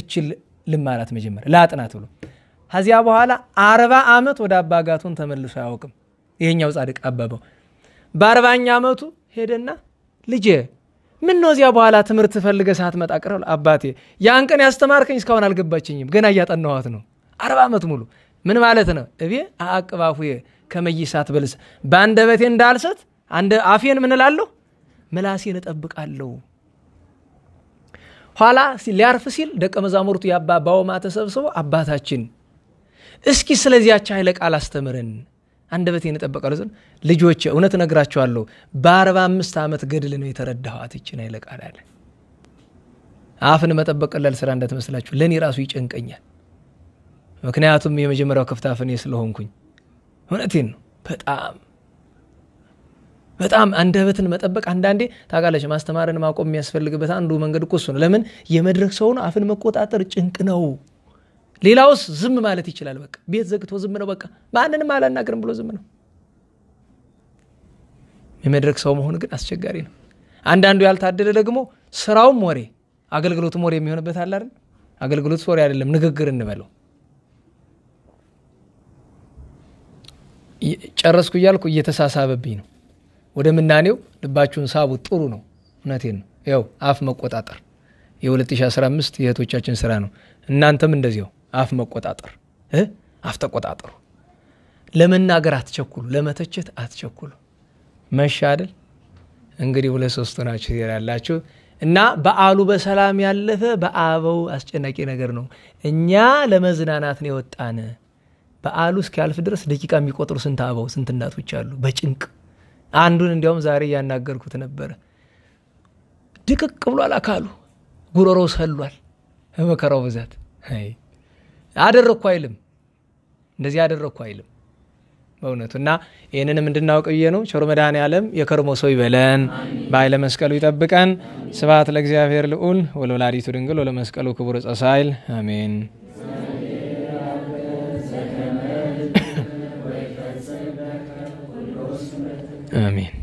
እችል ልማላት መጀመር ለአጥናት ብሎ ከዚያ በኋላ አርባ ዓመት ወደ አባጋቱን ተመልሶ አያውቅም። ይሄኛው ጻድቅ አበበው በአርባኛ ዓመቱ ሄደና ልጄ ምን ነው እዚያ በኋላ ትምህርት ፈልገ ሰዓት መጣ ቀረል አባቴ ያን ቀን ያስተማርከኝ እስካሁን አልገባችኝም፣ ገና እያጠናኋት ነው። አርባ ዓመት ሙሉ ምን ማለት ነው? እቤ አቅባፉ ከመይሳት በልስ በአንደበቴ እንዳልሰት አንደ አፌን ምንላለሁ ምላሴን እጠብቃለሁ። ኋላ ሊያርፍ ሲል ደቀ መዛሙርቱ የአባ ባውማ ተሰብስበው አባታችን እስኪ ስለዚያች ኃይለ ቃል አስተምረን አንደበቴን የነጠበቀ ርዝን ልጆች እውነት ነግራቸዋለሁ በአርባ አምስት ዓመት ገድል ነው የተረዳኋት ይችን አለ አፍን መጠበቅ ቀላል ስራ እንዳትመስላችሁ ለእኔ ራሱ ይጨንቀኛል። ምክንያቱም የመጀመሪያው ክፍታፍ እኔ ስለሆንኩኝ እውነቴን ነው። በጣም በጣም አንደበትን መጠበቅ አንዳንዴ ታውቃለች፣ ማስተማርን ማቆም የሚያስፈልግበት አንዱ መንገድ እኮ እሱ ነው። ለምን የመድረክ ሰውን አፍን መቆጣጠር ጭንቅ ነው። ሌላውስ ዝም ማለት ይችላል። በቃ ቤት ዘግቶ ዝም ነው። በቃ ማንንም አላናገርም ብሎ ዝም ነው። የመድረክ ሰው መሆን ግን አስቸጋሪ ነው። አንዳንዱ ያልታደደ ደግሞ ስራውም ወሬ አገልግሎትም ወሬ የሚሆንበት አለ አይደል? አገልግሎት ወሬ አይደለም፣ ንግግር እንበለው። ጨረስኩ እያልኩ እየተሳሳበብኝ ነው። ወደ ምናኔው ልባችሁን ሳቡት። ጥሩ ነው። እውነቴን ነው። ያው አፍ መቆጣጠር የ2015 የእህቶቻችን ስራ ነው። እናንተም እንደዚያው አፍ መቆጣጠር አፍ ተቆጣጠሩ። ለመናገር አትቸኩሉ፣ ለመተቸት አትቸኩሉ። መሻ አይደል እንግዲህ ሁለት ሶስቱ ናችሁ ያላችሁ እና በዓሉ በሰላም ያለፈ በአበው አስጨናቂ ነገር ነው። እኛ ለመዝናናት ነው የወጣን። በዓሉ እስኪያልፍ ድረስ ደቂቃ የሚቆጥሩ ስንት አበው ስንት እናቶች አሉ በጭንቅ አንዱን እንዲያውም ዛሬ እያናገርኩት ነበረ። ድቅቅ ብሏል አካሉ፣ ጉረሮ ሰሏል፣ መከራው ብዛት አደረግኩ አይልም፣ እንደዚህ አደረግኩ አይልም በእውነቱ እና ይህንንም እንድናውቅ ብዬ ነው። ቸሩ መድኃኔ ዓለም የከርሞ ሰው ይበለን፣ በኃይለ መስቀሉ ይጠብቀን። ስብሐት ለእግዚአብሔር ልዑል ወለወላዲቱ ድንግል ወለመስቀሉ ክቡር ጸሳይል አሜን። አሜን።